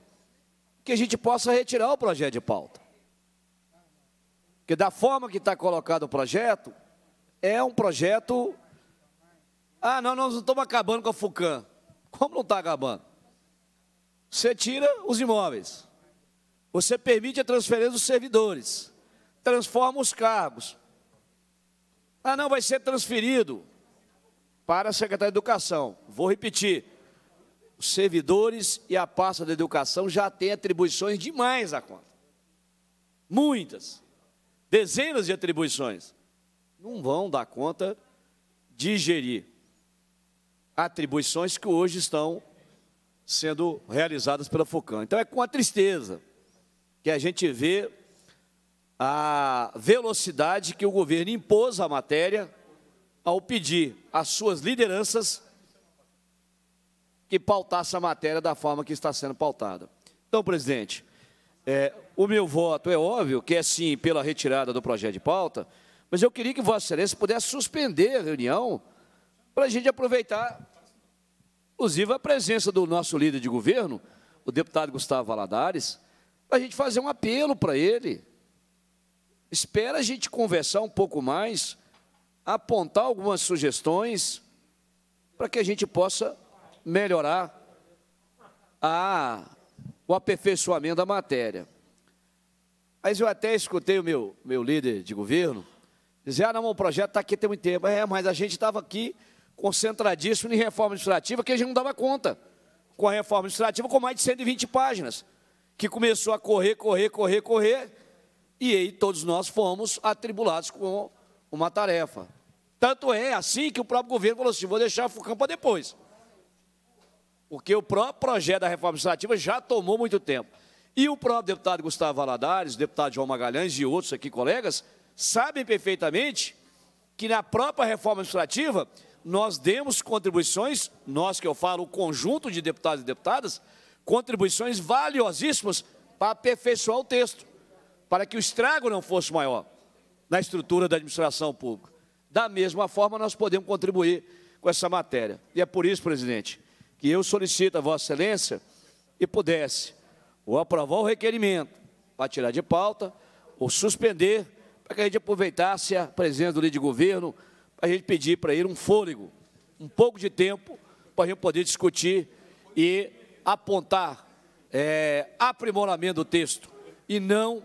que a gente possa retirar o projeto de pauta. Porque da forma que está colocado o projeto, é um projeto... Ah, não, nós não estamos acabando com a FUCAM. Como não está acabando? Você tira os imóveis. Você permite a transferência dos servidores. Transforma os cargos. Ah, não, vai ser transferido para a Secretaria de Educação. Vou repetir os servidores e a pasta da educação já têm atribuições demais à conta. Muitas. Dezenas de atribuições. Não vão dar conta de gerir atribuições que hoje estão sendo realizadas pela FUCAM. Então é com a tristeza que a gente vê a velocidade que o governo impôs à matéria ao pedir às suas lideranças que pautasse a matéria da forma que está sendo pautada. Então, presidente, é, o meu voto é óbvio que é sim pela retirada do projeto de pauta, mas eu queria que Vossa Excelência pudesse suspender a reunião para a gente aproveitar, inclusive, a presença do nosso líder de governo, o deputado Gustavo Valadares, para a gente fazer um apelo para ele. Espera a gente conversar um pouco mais, apontar algumas sugestões para que a gente possa melhorar a, o aperfeiçoamento da matéria. Mas eu até escutei o meu, meu líder de governo dizer: ah, não, o projeto está aqui tem muito tempo. É, mas a gente estava aqui concentradíssimo em reforma administrativa que a gente não dava conta com a reforma administrativa com mais de 120 páginas, que começou a correr, correr, correr, correr, e aí todos nós fomos atribulados com uma tarefa. Tanto é assim que o próprio governo falou assim: vou deixar o campo para depois. Porque o próprio projeto da reforma administrativa já tomou muito tempo. E o próprio deputado Gustavo Valadares, o deputado João Magalhães e outros aqui colegas sabem perfeitamente que na própria reforma administrativa nós demos contribuições, nós que eu falo, o conjunto de deputados e deputadas, contribuições valiosíssimas para aperfeiçoar o texto, para que o estrago não fosse maior na estrutura da administração pública. Da mesma forma, nós podemos contribuir com essa matéria. E é por isso, presidente, que eu solicito a Vossa Excelência e pudesse ou aprovar o requerimento para tirar de pauta ou suspender para que a gente aproveitasse a presença do líder de governo para a gente pedir para ele um fôlego, um pouco de tempo para a gente poder discutir e apontar é, aprimoramento do texto e não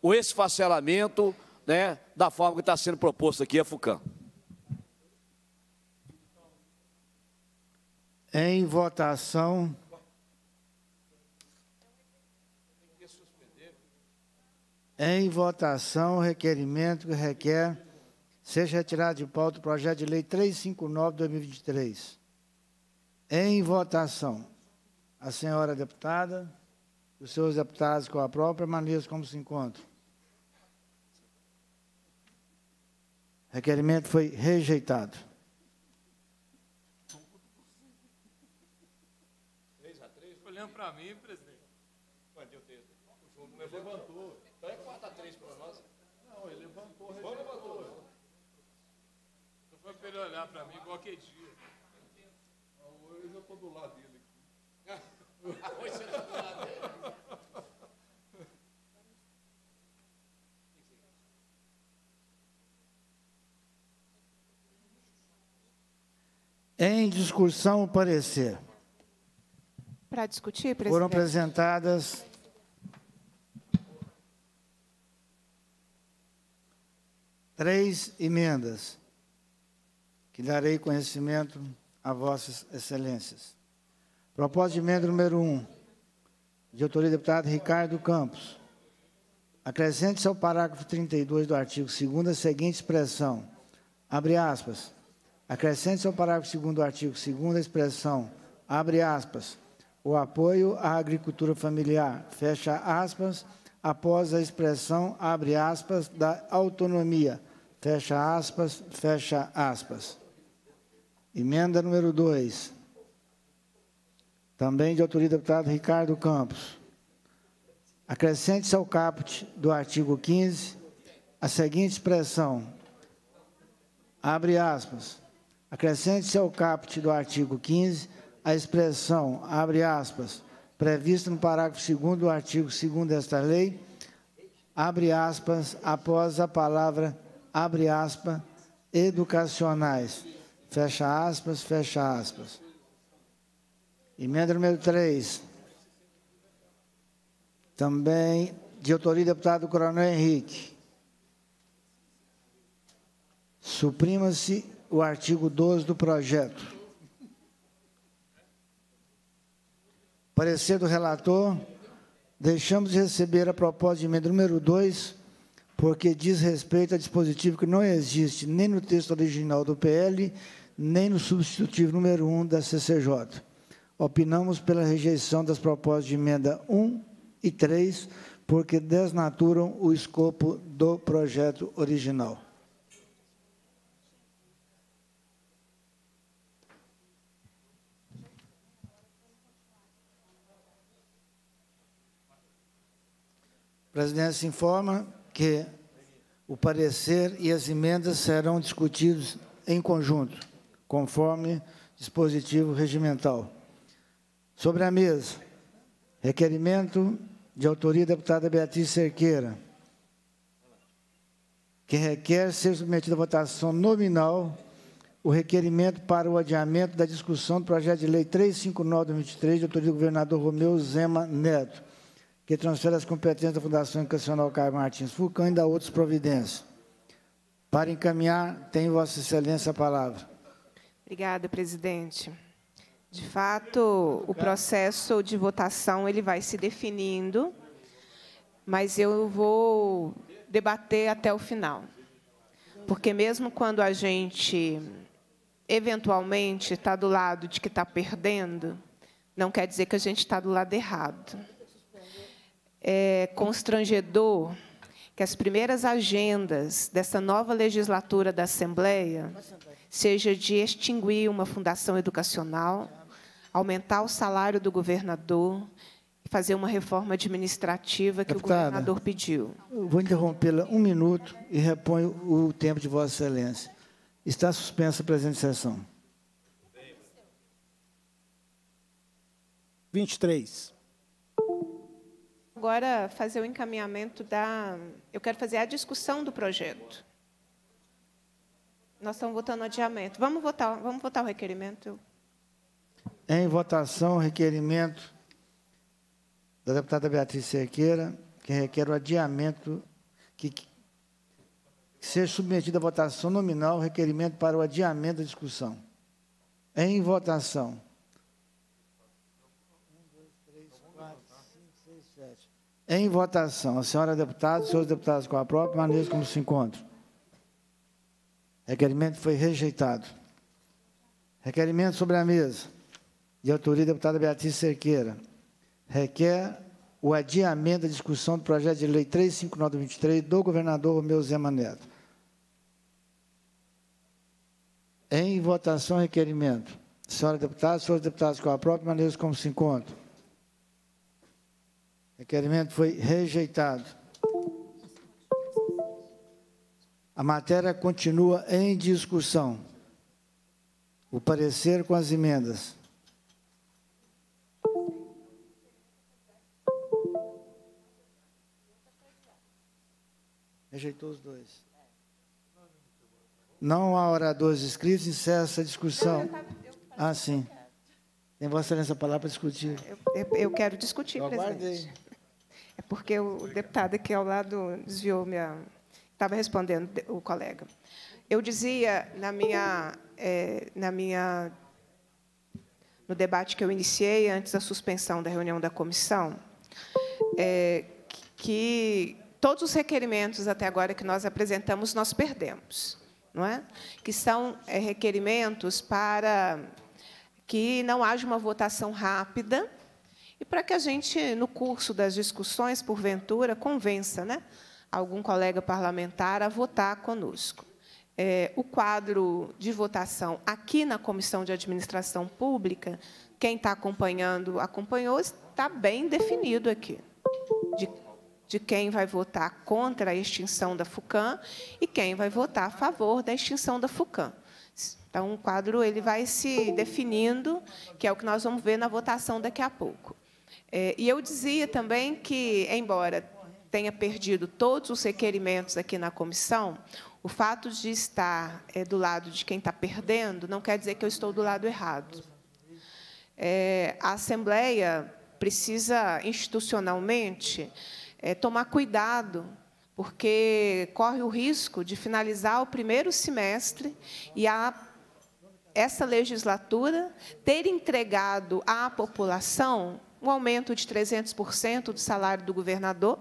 o esfacelamento né, da forma que está sendo proposto aqui a FUCAM. Em votação. Em votação, requerimento que requer seja retirado de pauta o projeto de lei 359-2023. Em votação, a senhora deputada, os seus deputados com a própria maneira como se encontram. Requerimento foi rejeitado. para mim, presidente. Cadê eu tenho. O jogo levantou. levantou. Então é 4x3 para nós? Não, ele levantou. Ele levantou. levantou. foi para ele olhar para mim igual que dia. Não, ah, hoje eu estou do lado dele. hoje você está do lado dele. em discussão o parecer. Para discutir, presidente. Foram apresentadas três emendas que darei conhecimento a vossas excelências. Proposta de emenda número 1, um, de autoria do deputado Ricardo Campos. Acrescente-se ao parágrafo 32 do artigo 2 a seguinte expressão, abre aspas, acrescente-se ao parágrafo 2 do artigo 2 a expressão, abre aspas, o apoio à agricultura familiar, fecha aspas, após a expressão, abre aspas, da autonomia, fecha aspas, fecha aspas. Emenda número 2, também de autoria do deputado Ricardo Campos. Acrescente-se ao caput do artigo 15 a seguinte expressão, abre aspas, acrescente-se ao caput do artigo 15 a expressão, abre aspas, prevista no parágrafo 2 do artigo 2 desta lei, abre aspas, após a palavra, abre aspas, educacionais, fecha aspas, fecha aspas. Emenda número 3. Também de autoria do deputado Coronel Henrique. Suprima-se o artigo 12 do projeto. Parecer do relator, deixamos de receber a proposta de emenda número 2, porque diz respeito a dispositivo que não existe nem no texto original do PL, nem no substitutivo número 1 um da CCJ. Opinamos pela rejeição das propostas de emenda 1 e 3, porque desnaturam o escopo do projeto original. presidente informa que o parecer e as emendas serão discutidos em conjunto, conforme dispositivo regimental. Sobre a mesa, requerimento de autoria da deputada Beatriz Cerqueira, que requer ser submetido à votação nominal o requerimento para o adiamento da discussão do projeto de lei 359 2003 de autoria do governador Romeu Zema Neto que transfere as competências da Fundação Educacional Caio Martins Fulcão e da outras providências. Para encaminhar, tem Vossa Excelência a palavra. Obrigada, presidente. De fato, o processo de votação ele vai se definindo, mas eu vou debater até o final. Porque mesmo quando a gente eventualmente está do lado de que está perdendo, não quer dizer que a gente está do lado errado é, constrangedor que as primeiras agendas dessa nova legislatura da Assembleia seja de extinguir uma fundação educacional, aumentar o salário do governador e fazer uma reforma administrativa que Deputada, o governador pediu. Vou interrompê-la um minuto e reponho o tempo de Vossa Excelência. Está suspensa a presente sessão. 23 agora fazer o encaminhamento da. Eu quero fazer a discussão do projeto. Nós estamos votando adiamento. Vamos votar, vamos votar o requerimento. Em votação, o requerimento da deputada Beatriz Cerqueira, que requer o adiamento, que, que seja submetido à votação nominal o requerimento para o adiamento da discussão. Em votação. Em votação, a senhora é deputada, os senhores deputados com a própria, maneira como se encontram. Requerimento foi rejeitado. Requerimento sobre a mesa, de autoria da deputada Beatriz Cerqueira. Requer o adiamento da discussão do projeto de lei 35923 do governador Romeu Zema Neto. Em votação, requerimento. Senhora deputada, senhores deputados com a própria, maneira como se encontram requerimento foi rejeitado. A matéria continua em discussão. O parecer com as emendas. Rejeitou os dois. Não há oradores inscritos, encerra essa discussão. Ah, sim. Tem Vossa Excelência a palavra para discutir. Eu, eu, eu quero discutir, eu presidente. Aguardei. É porque o deputado aqui ao lado desviou minha. Estava respondendo o colega. Eu dizia na minha, é, na minha, no debate que eu iniciei antes da suspensão da reunião da comissão, é, que todos os requerimentos até agora que nós apresentamos nós perdemos, não é? Que são é, requerimentos para que não haja uma votação rápida e para que a gente, no curso das discussões, porventura, convença né, algum colega parlamentar a votar conosco. É, o quadro de votação aqui na Comissão de Administração Pública, quem está acompanhando, acompanhou, está bem definido aqui, de, de quem vai votar contra a extinção da FUCAM e quem vai votar a favor da extinção da FUCAM. Então, o quadro ele vai se definindo, que é o que nós vamos ver na votação daqui a pouco. É, e eu dizia também que, embora tenha perdido todos os requerimentos aqui na comissão, o fato de estar é, do lado de quem está perdendo não quer dizer que eu estou do lado errado. É, a Assembleia precisa, institucionalmente, é, tomar cuidado porque corre o risco de finalizar o primeiro semestre e a, essa legislatura ter entregado à população um aumento de 300% do salário do governador,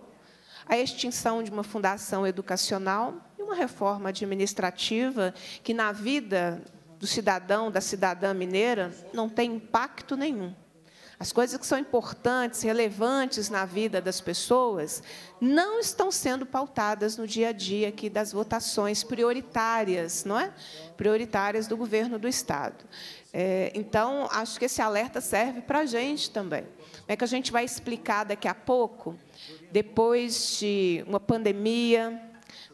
a extinção de uma fundação educacional e uma reforma administrativa que, na vida do cidadão, da cidadã mineira, não tem impacto nenhum. As coisas que são importantes, relevantes na vida das pessoas, não estão sendo pautadas no dia a dia aqui das votações prioritárias, não é? Prioritárias do governo do Estado. É, então, acho que esse alerta serve para a gente também né, que a gente vai explicar daqui a pouco, depois de uma pandemia,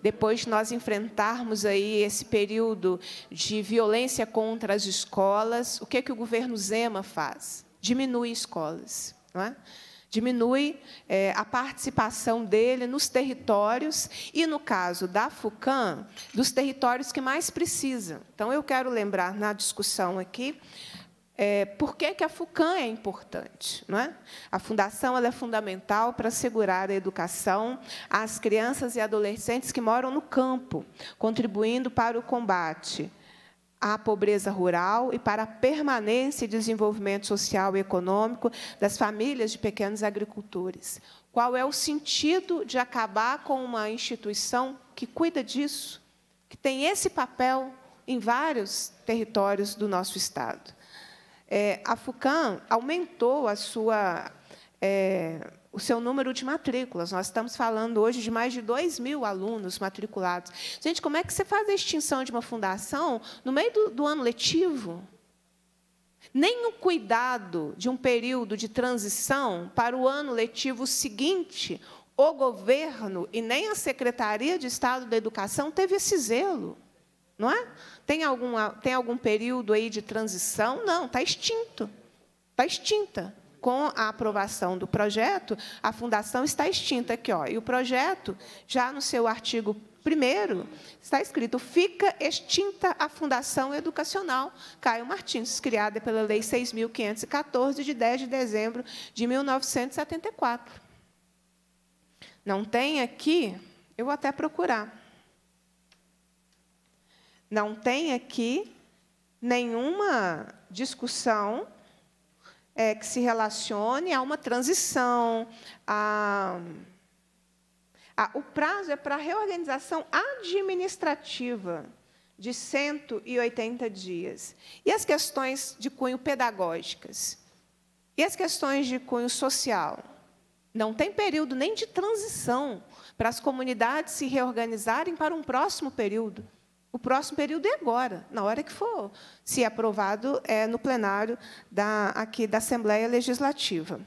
depois de nós enfrentarmos aí esse período de violência contra as escolas, o que, é que o governo Zema faz? Diminui escolas. Não é? diminui é, a participação dele nos territórios e, no caso da FUCAM, dos territórios que mais precisam. Então, eu quero lembrar na discussão aqui é, por que, que a FUCAM é importante. Não é? A fundação ela é fundamental para assegurar a educação às crianças e adolescentes que moram no campo, contribuindo para o combate à pobreza rural e para a permanência e desenvolvimento social e econômico das famílias de pequenos agricultores. Qual é o sentido de acabar com uma instituição que cuida disso, que tem esse papel em vários territórios do nosso Estado? É, a FUCAM aumentou a sua, é, o seu número de matrículas. Nós estamos falando hoje de mais de 2 mil alunos matriculados. Gente, como é que você faz a extinção de uma fundação no meio do, do ano letivo? Nem o cuidado de um período de transição para o ano letivo seguinte, o governo e nem a Secretaria de Estado da Educação teve esse zelo, não é? Tem, alguma, tem algum período aí de transição? Não, está extinto. Está extinta. Com a aprovação do projeto, a fundação está extinta aqui. Ó, e o projeto, já no seu artigo Primeiro, está escrito: fica extinta a Fundação Educacional Caio Martins, criada pela Lei 6.514, de 10 de dezembro de 1974. Não tem aqui, eu vou até procurar. Não tem aqui nenhuma discussão é, que se relacione a uma transição. A, a, o prazo é para a reorganização administrativa de 180 dias. E as questões de cunho pedagógicas? E as questões de cunho social? Não tem período nem de transição para as comunidades se reorganizarem para um próximo período. O próximo período é agora, na hora que for, se aprovado é no plenário da, aqui da Assembleia Legislativa.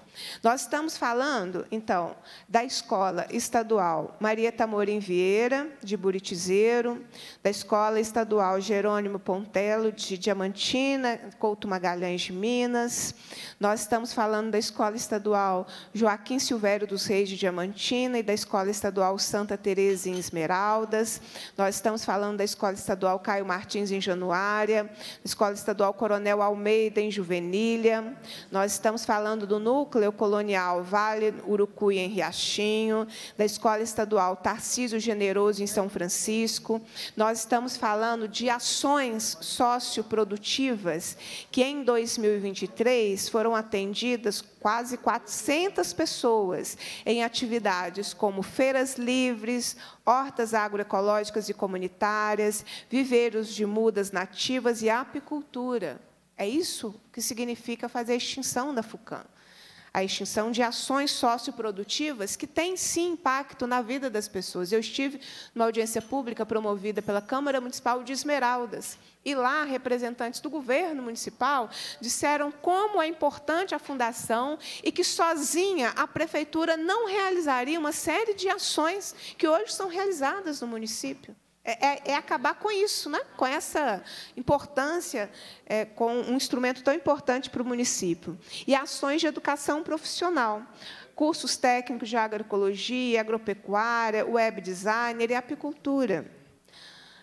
Nós estamos falando, então, da Escola Estadual Maria Tamorim Vieira, de Buritizeiro, da Escola Estadual Jerônimo Pontelo, de Diamantina, Couto Magalhães de Minas. Nós estamos falando da Escola Estadual Joaquim Silvério dos Reis, de Diamantina, e da Escola Estadual Santa Teresa em Esmeraldas. Nós estamos falando da Escola Estadual Caio Martins, em Januária, Escola Estadual Coronel Almeida, em Juvenília. Nós estamos falando do Núcleo Colonial Vale Urucuí, em Riachinho, da Escola Estadual Tarcísio Generoso, em São Francisco. Nós estamos falando de ações socioprodutivas que, em 2023, foram atendidas quase 400 pessoas em atividades como feiras livres, hortas agroecológicas e comunitárias, viveiros de mudas nativas e apicultura. É isso que significa fazer a extinção da FUCAM. A extinção de ações socioprodutivas que têm, sim, impacto na vida das pessoas. Eu estive numa audiência pública promovida pela Câmara Municipal de Esmeraldas, e lá, representantes do governo municipal disseram como é importante a fundação e que sozinha a prefeitura não realizaria uma série de ações que hoje são realizadas no município. É, é, é acabar com isso, né? com essa importância, é, com um instrumento tão importante para o município. E ações de educação profissional cursos técnicos de agroecologia, agropecuária, web designer e apicultura.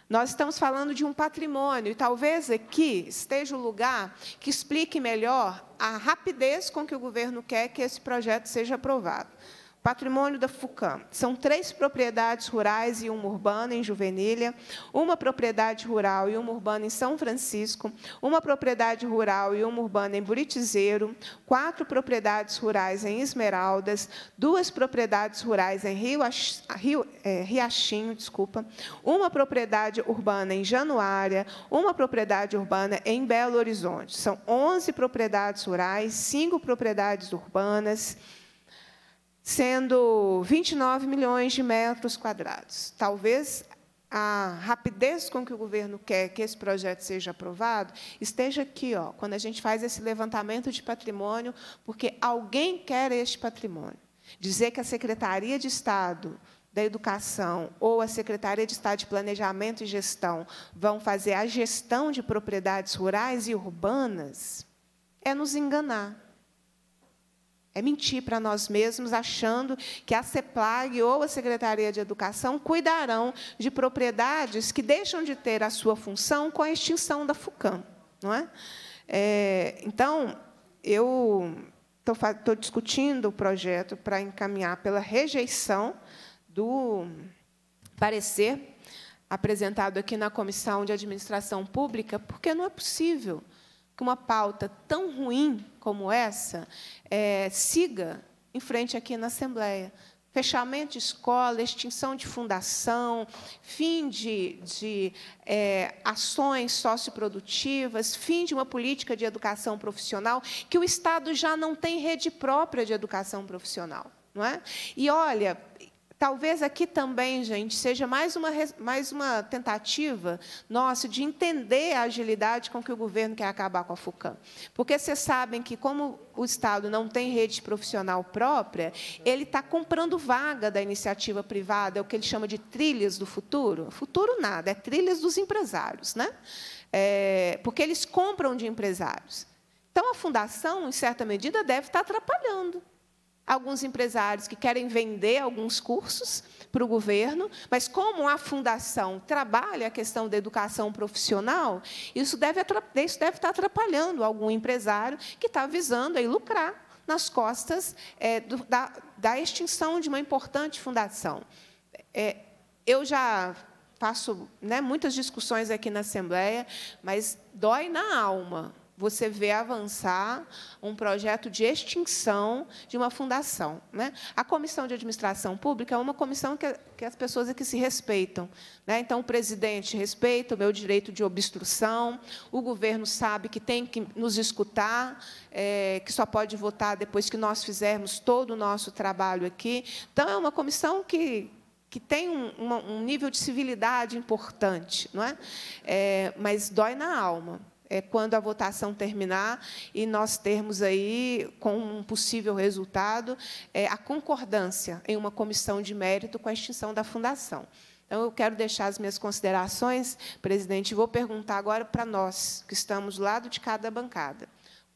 Nós estamos falando de um patrimônio, e talvez aqui esteja o lugar que explique melhor a rapidez com que o governo quer que esse projeto seja aprovado. Patrimônio da FUCAM. São três propriedades rurais e uma urbana em Juvenilha, uma propriedade rural e uma urbana em São Francisco, uma propriedade rural e uma urbana em Buritizeiro, quatro propriedades rurais em Esmeraldas, duas propriedades rurais em Rio, Rio é, Riachinho, desculpa, uma propriedade urbana em Januária, uma propriedade urbana em Belo Horizonte. São 11 propriedades rurais, cinco propriedades urbanas, sendo 29 milhões de metros quadrados. Talvez a rapidez com que o governo quer que esse projeto seja aprovado esteja aqui, ó, quando a gente faz esse levantamento de patrimônio, porque alguém quer este patrimônio. Dizer que a Secretaria de Estado da Educação ou a Secretaria de Estado de Planejamento e Gestão vão fazer a gestão de propriedades rurais e urbanas é nos enganar. É mentir para nós mesmos, achando que a CEPLAG ou a Secretaria de Educação cuidarão de propriedades que deixam de ter a sua função com a extinção da FUCAM. Não é? é então, eu estou discutindo o projeto para encaminhar pela rejeição do parecer apresentado aqui na Comissão de Administração Pública, porque não é possível que uma pauta tão ruim como essa é, siga em frente aqui na Assembleia. Fechamento de escola, extinção de fundação, fim de, de é, ações socioprodutivas, fim de uma política de educação profissional, que o Estado já não tem rede própria de educação profissional. É? E olha, Talvez aqui também, gente, seja mais uma, mais uma tentativa nossa de entender a agilidade com que o governo quer acabar com a FUCAM. Porque vocês sabem que, como o Estado não tem rede profissional própria, ele está comprando vaga da iniciativa privada, é o que ele chama de trilhas do futuro. Futuro nada, é trilhas dos empresários, né? É, porque eles compram de empresários. Então, a fundação, em certa medida, deve estar tá atrapalhando alguns empresários que querem vender alguns cursos para o governo, mas como a fundação trabalha a questão da educação profissional, isso deve, isso deve estar atrapalhando algum empresário que está visando aí lucrar nas costas é, do, da, da, extinção de uma importante fundação. É, eu já faço né, muitas discussões aqui na Assembleia, mas dói na alma você vê avançar um projeto de extinção de uma fundação. Né? A comissão de administração pública é uma comissão que, que as pessoas aqui é se respeitam. Né? Então, o presidente respeita o meu direito de obstrução, o governo sabe que tem que nos escutar, é, que só pode votar depois que nós fizermos todo o nosso trabalho aqui. Então, é uma comissão que, que tem um, uma, um nível de civilidade importante, não é? é mas dói na alma é, quando a votação terminar e nós termos aí, com um possível resultado, é, a concordância em uma comissão de mérito com a extinção da fundação. Então, eu quero deixar as minhas considerações, presidente, e vou perguntar agora para nós, que estamos do lado de cada bancada.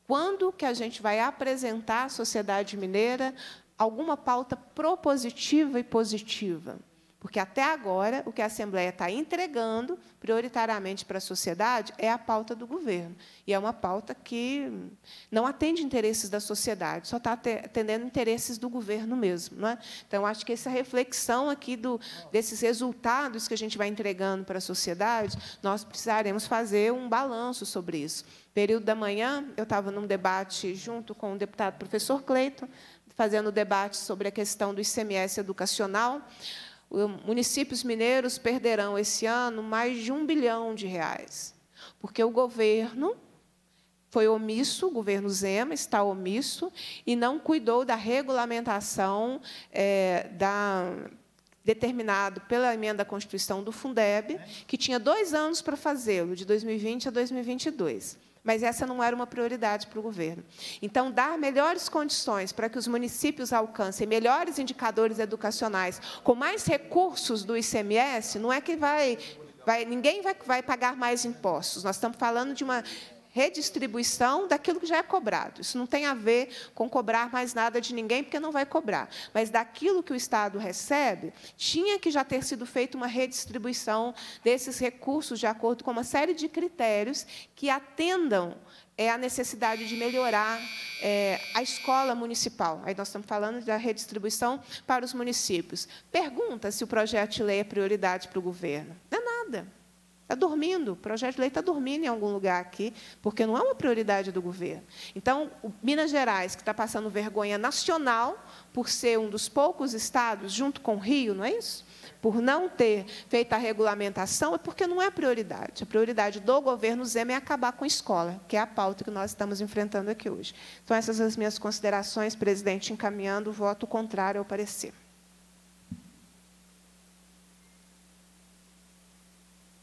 Quando que a gente vai apresentar à sociedade mineira alguma pauta propositiva e positiva? Porque até agora, o que a Assembleia está entregando, prioritariamente para a sociedade, é a pauta do governo. E é uma pauta que não atende interesses da sociedade, só está atendendo interesses do governo mesmo. Não é? Então, acho que essa reflexão aqui do, desses resultados que a gente vai entregando para a sociedade, nós precisaremos fazer um balanço sobre isso. Período da manhã, eu estava num debate junto com o deputado professor Cleiton, fazendo debate sobre a questão do ICMS educacional municípios mineiros perderão esse ano mais de um bilhão de reais, porque o governo foi omisso, o governo Zema está omisso e não cuidou da regulamentação é, da determinado pela emenda à Constituição do Fundeb, é. que tinha dois anos para fazê-lo, de 2020 a 2022. Mas essa não era uma prioridade para o governo. Então, dar melhores condições para que os municípios alcancem melhores indicadores educacionais, com mais recursos do ICMS, não é que vai Vai, ninguém vai, vai, pagar mais impostos. Nós estamos falando de uma redistribuição daquilo que já é cobrado. Isso não tem a ver com cobrar mais nada de ninguém, porque não vai cobrar. Mas daquilo que o Estado recebe, tinha que já ter sido feita uma redistribuição desses recursos de acordo com uma série de critérios que atendam é a necessidade de melhorar é, a escola municipal. Aí nós estamos falando da redistribuição para os municípios. Pergunta se o projeto de lei é prioridade para o governo. Não é nada. Está dormindo, o projeto de lei está dormindo em algum lugar aqui, porque não é uma prioridade do governo. Então, Minas Gerais, que está passando vergonha nacional por ser um dos poucos estados, junto com o Rio, não é isso? Por não ter feito a regulamentação, é porque não é prioridade. A prioridade do governo Zema é acabar com a escola, que é a pauta que nós estamos enfrentando aqui hoje. Então, essas são as minhas considerações, presidente, encaminhando o voto contrário ao parecer.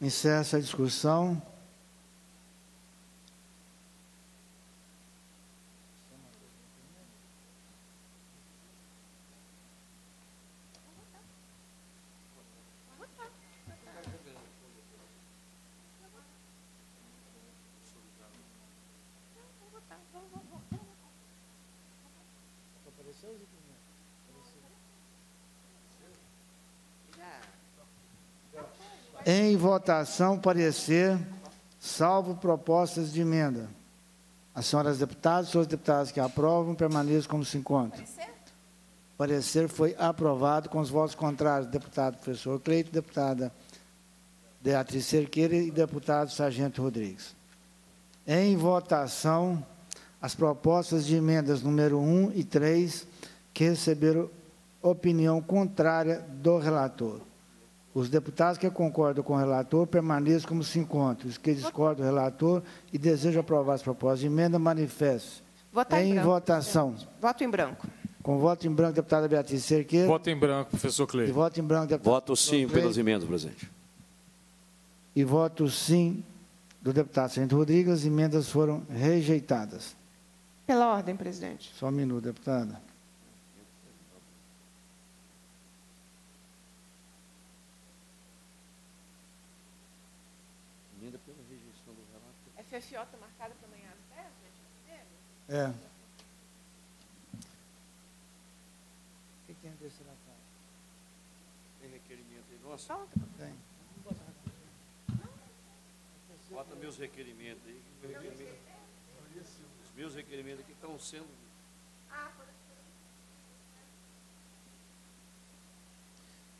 Encerra essa discussão. Em votação, parecer, salvo propostas de emenda. As senhoras deputadas, senhores deputados que aprovam, permaneçam como se encontram. Parecer? Parecer foi aprovado com os votos contrários. Deputado professor Cleito, deputada Beatriz Cerqueira e deputado Sargento Rodrigues. Em votação, as propostas de emendas número 1 e 3, que receberam opinião contrária do relator. Os deputados que concordam com o relator permaneçam como se encontram. Os que discordam do relator e desejam aprovar as propostas de emenda, manifesto. em, em branco, votação. Presidente. Voto em branco. Com voto em branco, deputada Beatriz Cerqueira. Voto em branco, professor Cleide. voto em branco, deputado Voto sim Cleide. pelas emendas, presidente. E voto sim do deputado Sérgio Rodrigues. As emendas foram rejeitadas. Pela ordem, presidente. Só um minuto, deputada. PFO está marcado para amanhã às 10, né? É. O que tem a ver se ela faz? Tem requerimento aí nossa? Falta. Tem. Bota meus requerimentos aí. Meu requerimento, os meus requerimentos aqui estão sendo. Ah,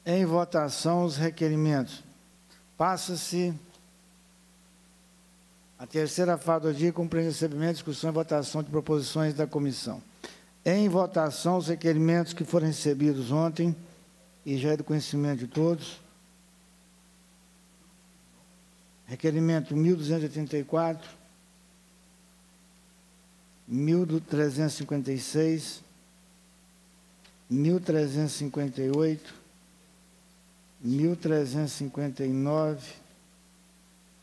em votação os requerimentos. Passa-se a terceira fase do dia compreende o recebimento, discussão e votação de proposições da comissão. Em votação, os requerimentos que foram recebidos ontem, e já é do conhecimento de todos. Requerimento 1284, 1356, 1358, 1359,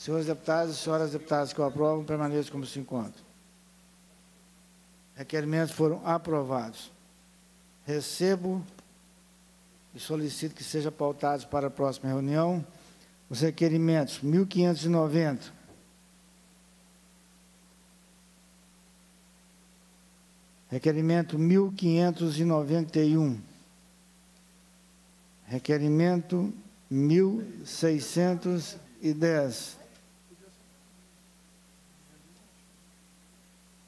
Senhores deputados e senhoras deputadas que o aprovam, permaneçam como se encontram. Requerimentos foram aprovados. Recebo e solicito que sejam pautados para a próxima reunião os requerimentos 1590, Requerimento 1591. Requerimento 1610.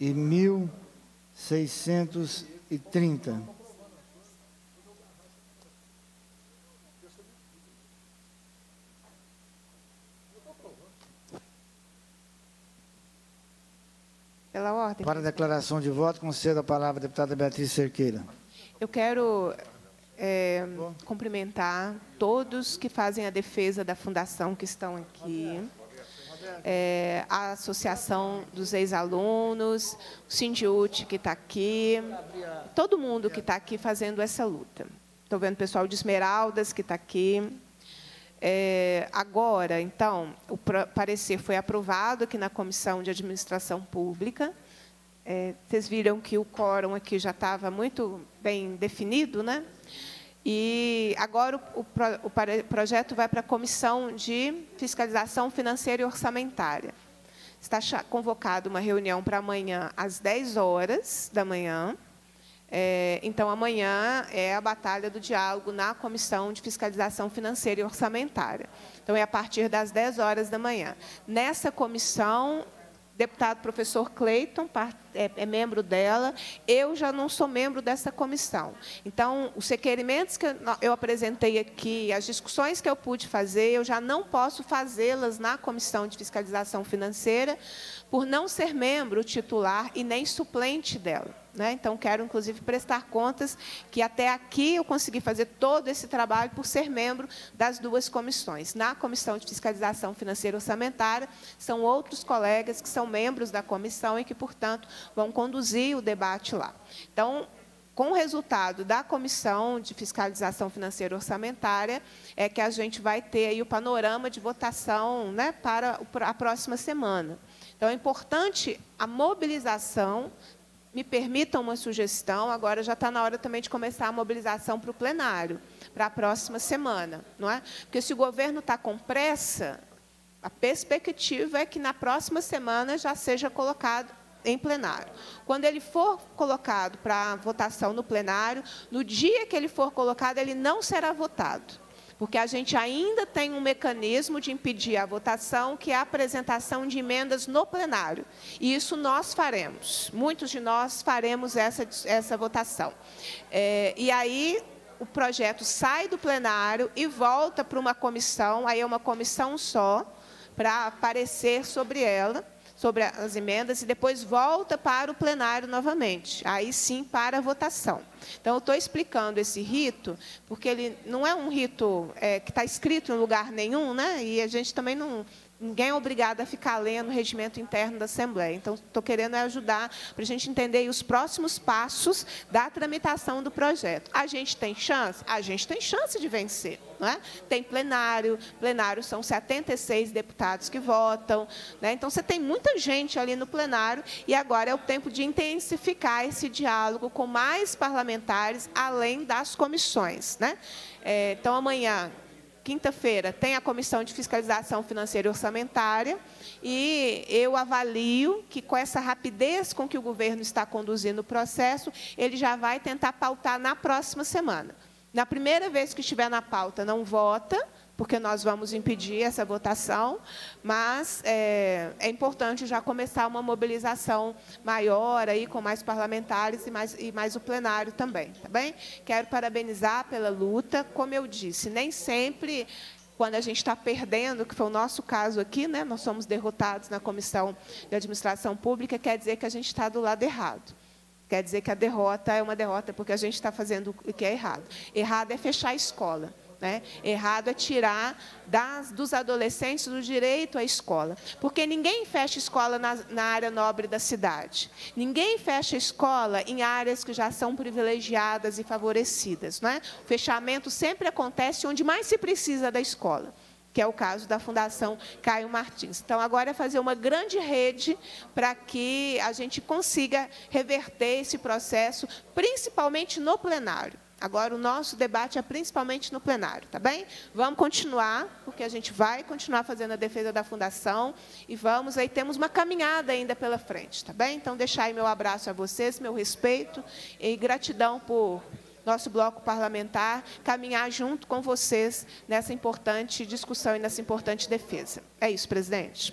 e 1630. Pela ordem. Para a declaração de voto, concedo a palavra à deputada Beatriz Cerqueira. Eu quero é, cumprimentar todos que fazem a defesa da fundação que estão aqui é, a Associação dos Ex-Alunos, o Sindiute que está aqui, todo mundo que está aqui fazendo essa luta. Estou vendo o pessoal de Esmeraldas que está aqui. É, agora, então, o parecer foi aprovado aqui na Comissão de Administração Pública. É, vocês viram que o quórum aqui já estava muito bem definido, né? E agora o, o, o projeto vai para a Comissão de Fiscalização Financeira e Orçamentária. Está convocada uma reunião para amanhã, às 10 horas da manhã. É, então, amanhã é a batalha do diálogo na Comissão de Fiscalização Financeira e Orçamentária. Então, é a partir das 10 horas da manhã. Nessa comissão, deputado professor Cleiton é, é membro dela, eu já não sou membro dessa comissão. Então, os requerimentos que eu apresentei aqui, as discussões que eu pude fazer, eu já não posso fazê-las na comissão de fiscalização financeira, por não ser membro titular e nem suplente dela. Né? Então, quero, inclusive, prestar contas que até aqui eu consegui fazer todo esse trabalho por ser membro das duas comissões. Na Comissão de Fiscalização Financeira Orçamentária, são outros colegas que são membros da comissão e que, portanto, vão conduzir o debate lá. Então, com o resultado da Comissão de Fiscalização Financeira Orçamentária, é que a gente vai ter aí o panorama de votação né, para a próxima semana. Então, é importante a mobilização me permitam uma sugestão, agora já está na hora também de começar a mobilização para o plenário, para a próxima semana, não é? Porque se o governo está com pressa, a perspectiva é que na próxima semana já seja colocado em plenário. Quando ele for colocado para votação no plenário, no dia que ele for colocado, ele não será votado porque a gente ainda tem um mecanismo de impedir a votação, que é a apresentação de emendas no plenário. E isso nós faremos, muitos de nós faremos essa, essa votação. É, e aí, o projeto sai do plenário e volta para uma comissão, aí é uma comissão só, para aparecer sobre ela, sobre as emendas e depois volta para o plenário novamente, aí sim para a votação. Então, eu estou explicando esse rito, porque ele não é um rito é, que está escrito em lugar nenhum, né? e a gente também não Ninguém é obrigado a ficar lendo o regimento interno da Assembleia. Então, estou querendo ajudar para a gente entender os próximos passos da tramitação do projeto. A gente tem chance? A gente tem chance de vencer. Não é? Tem plenário, plenário são 76 deputados que votam. Né? Então, você tem muita gente ali no plenário e agora é o tempo de intensificar esse diálogo com mais parlamentares, além das comissões. Né? É, então, amanhã quinta-feira tem a Comissão de Fiscalização Financeira e Orçamentária e eu avalio que, com essa rapidez com que o governo está conduzindo o processo, ele já vai tentar pautar na próxima semana. Na primeira vez que estiver na pauta, não vota, porque nós vamos impedir essa votação, mas é, é importante já começar uma mobilização maior aí com mais parlamentares e mais, e mais o plenário também, tá bem? Quero parabenizar pela luta, como eu disse, nem sempre quando a gente está perdendo, que foi o nosso caso aqui, né? nós somos derrotados na Comissão de Administração Pública, quer dizer que a gente está do lado errado. Quer dizer que a derrota é uma derrota porque a gente está fazendo o que é errado. Errado é fechar a escola. Né? Errado é tirar das, dos adolescentes o direito à escola. Porque ninguém fecha escola na, na, área nobre da cidade. Ninguém fecha escola em áreas que já são privilegiadas e favorecidas. Né? O fechamento sempre acontece onde mais se precisa da escola que é o caso da Fundação Caio Martins. Então, agora é fazer uma grande rede para que a gente consiga reverter esse processo, principalmente no plenário. Agora, o nosso debate é principalmente no plenário, tá bem? Vamos continuar, porque a gente vai continuar fazendo a defesa da Fundação e vamos, aí temos uma caminhada ainda pela frente, tá bem? Então, deixar aí meu abraço a vocês, meu respeito e gratidão por nosso bloco parlamentar caminhar junto com vocês nessa importante discussão e nessa importante defesa. É isso, presidente.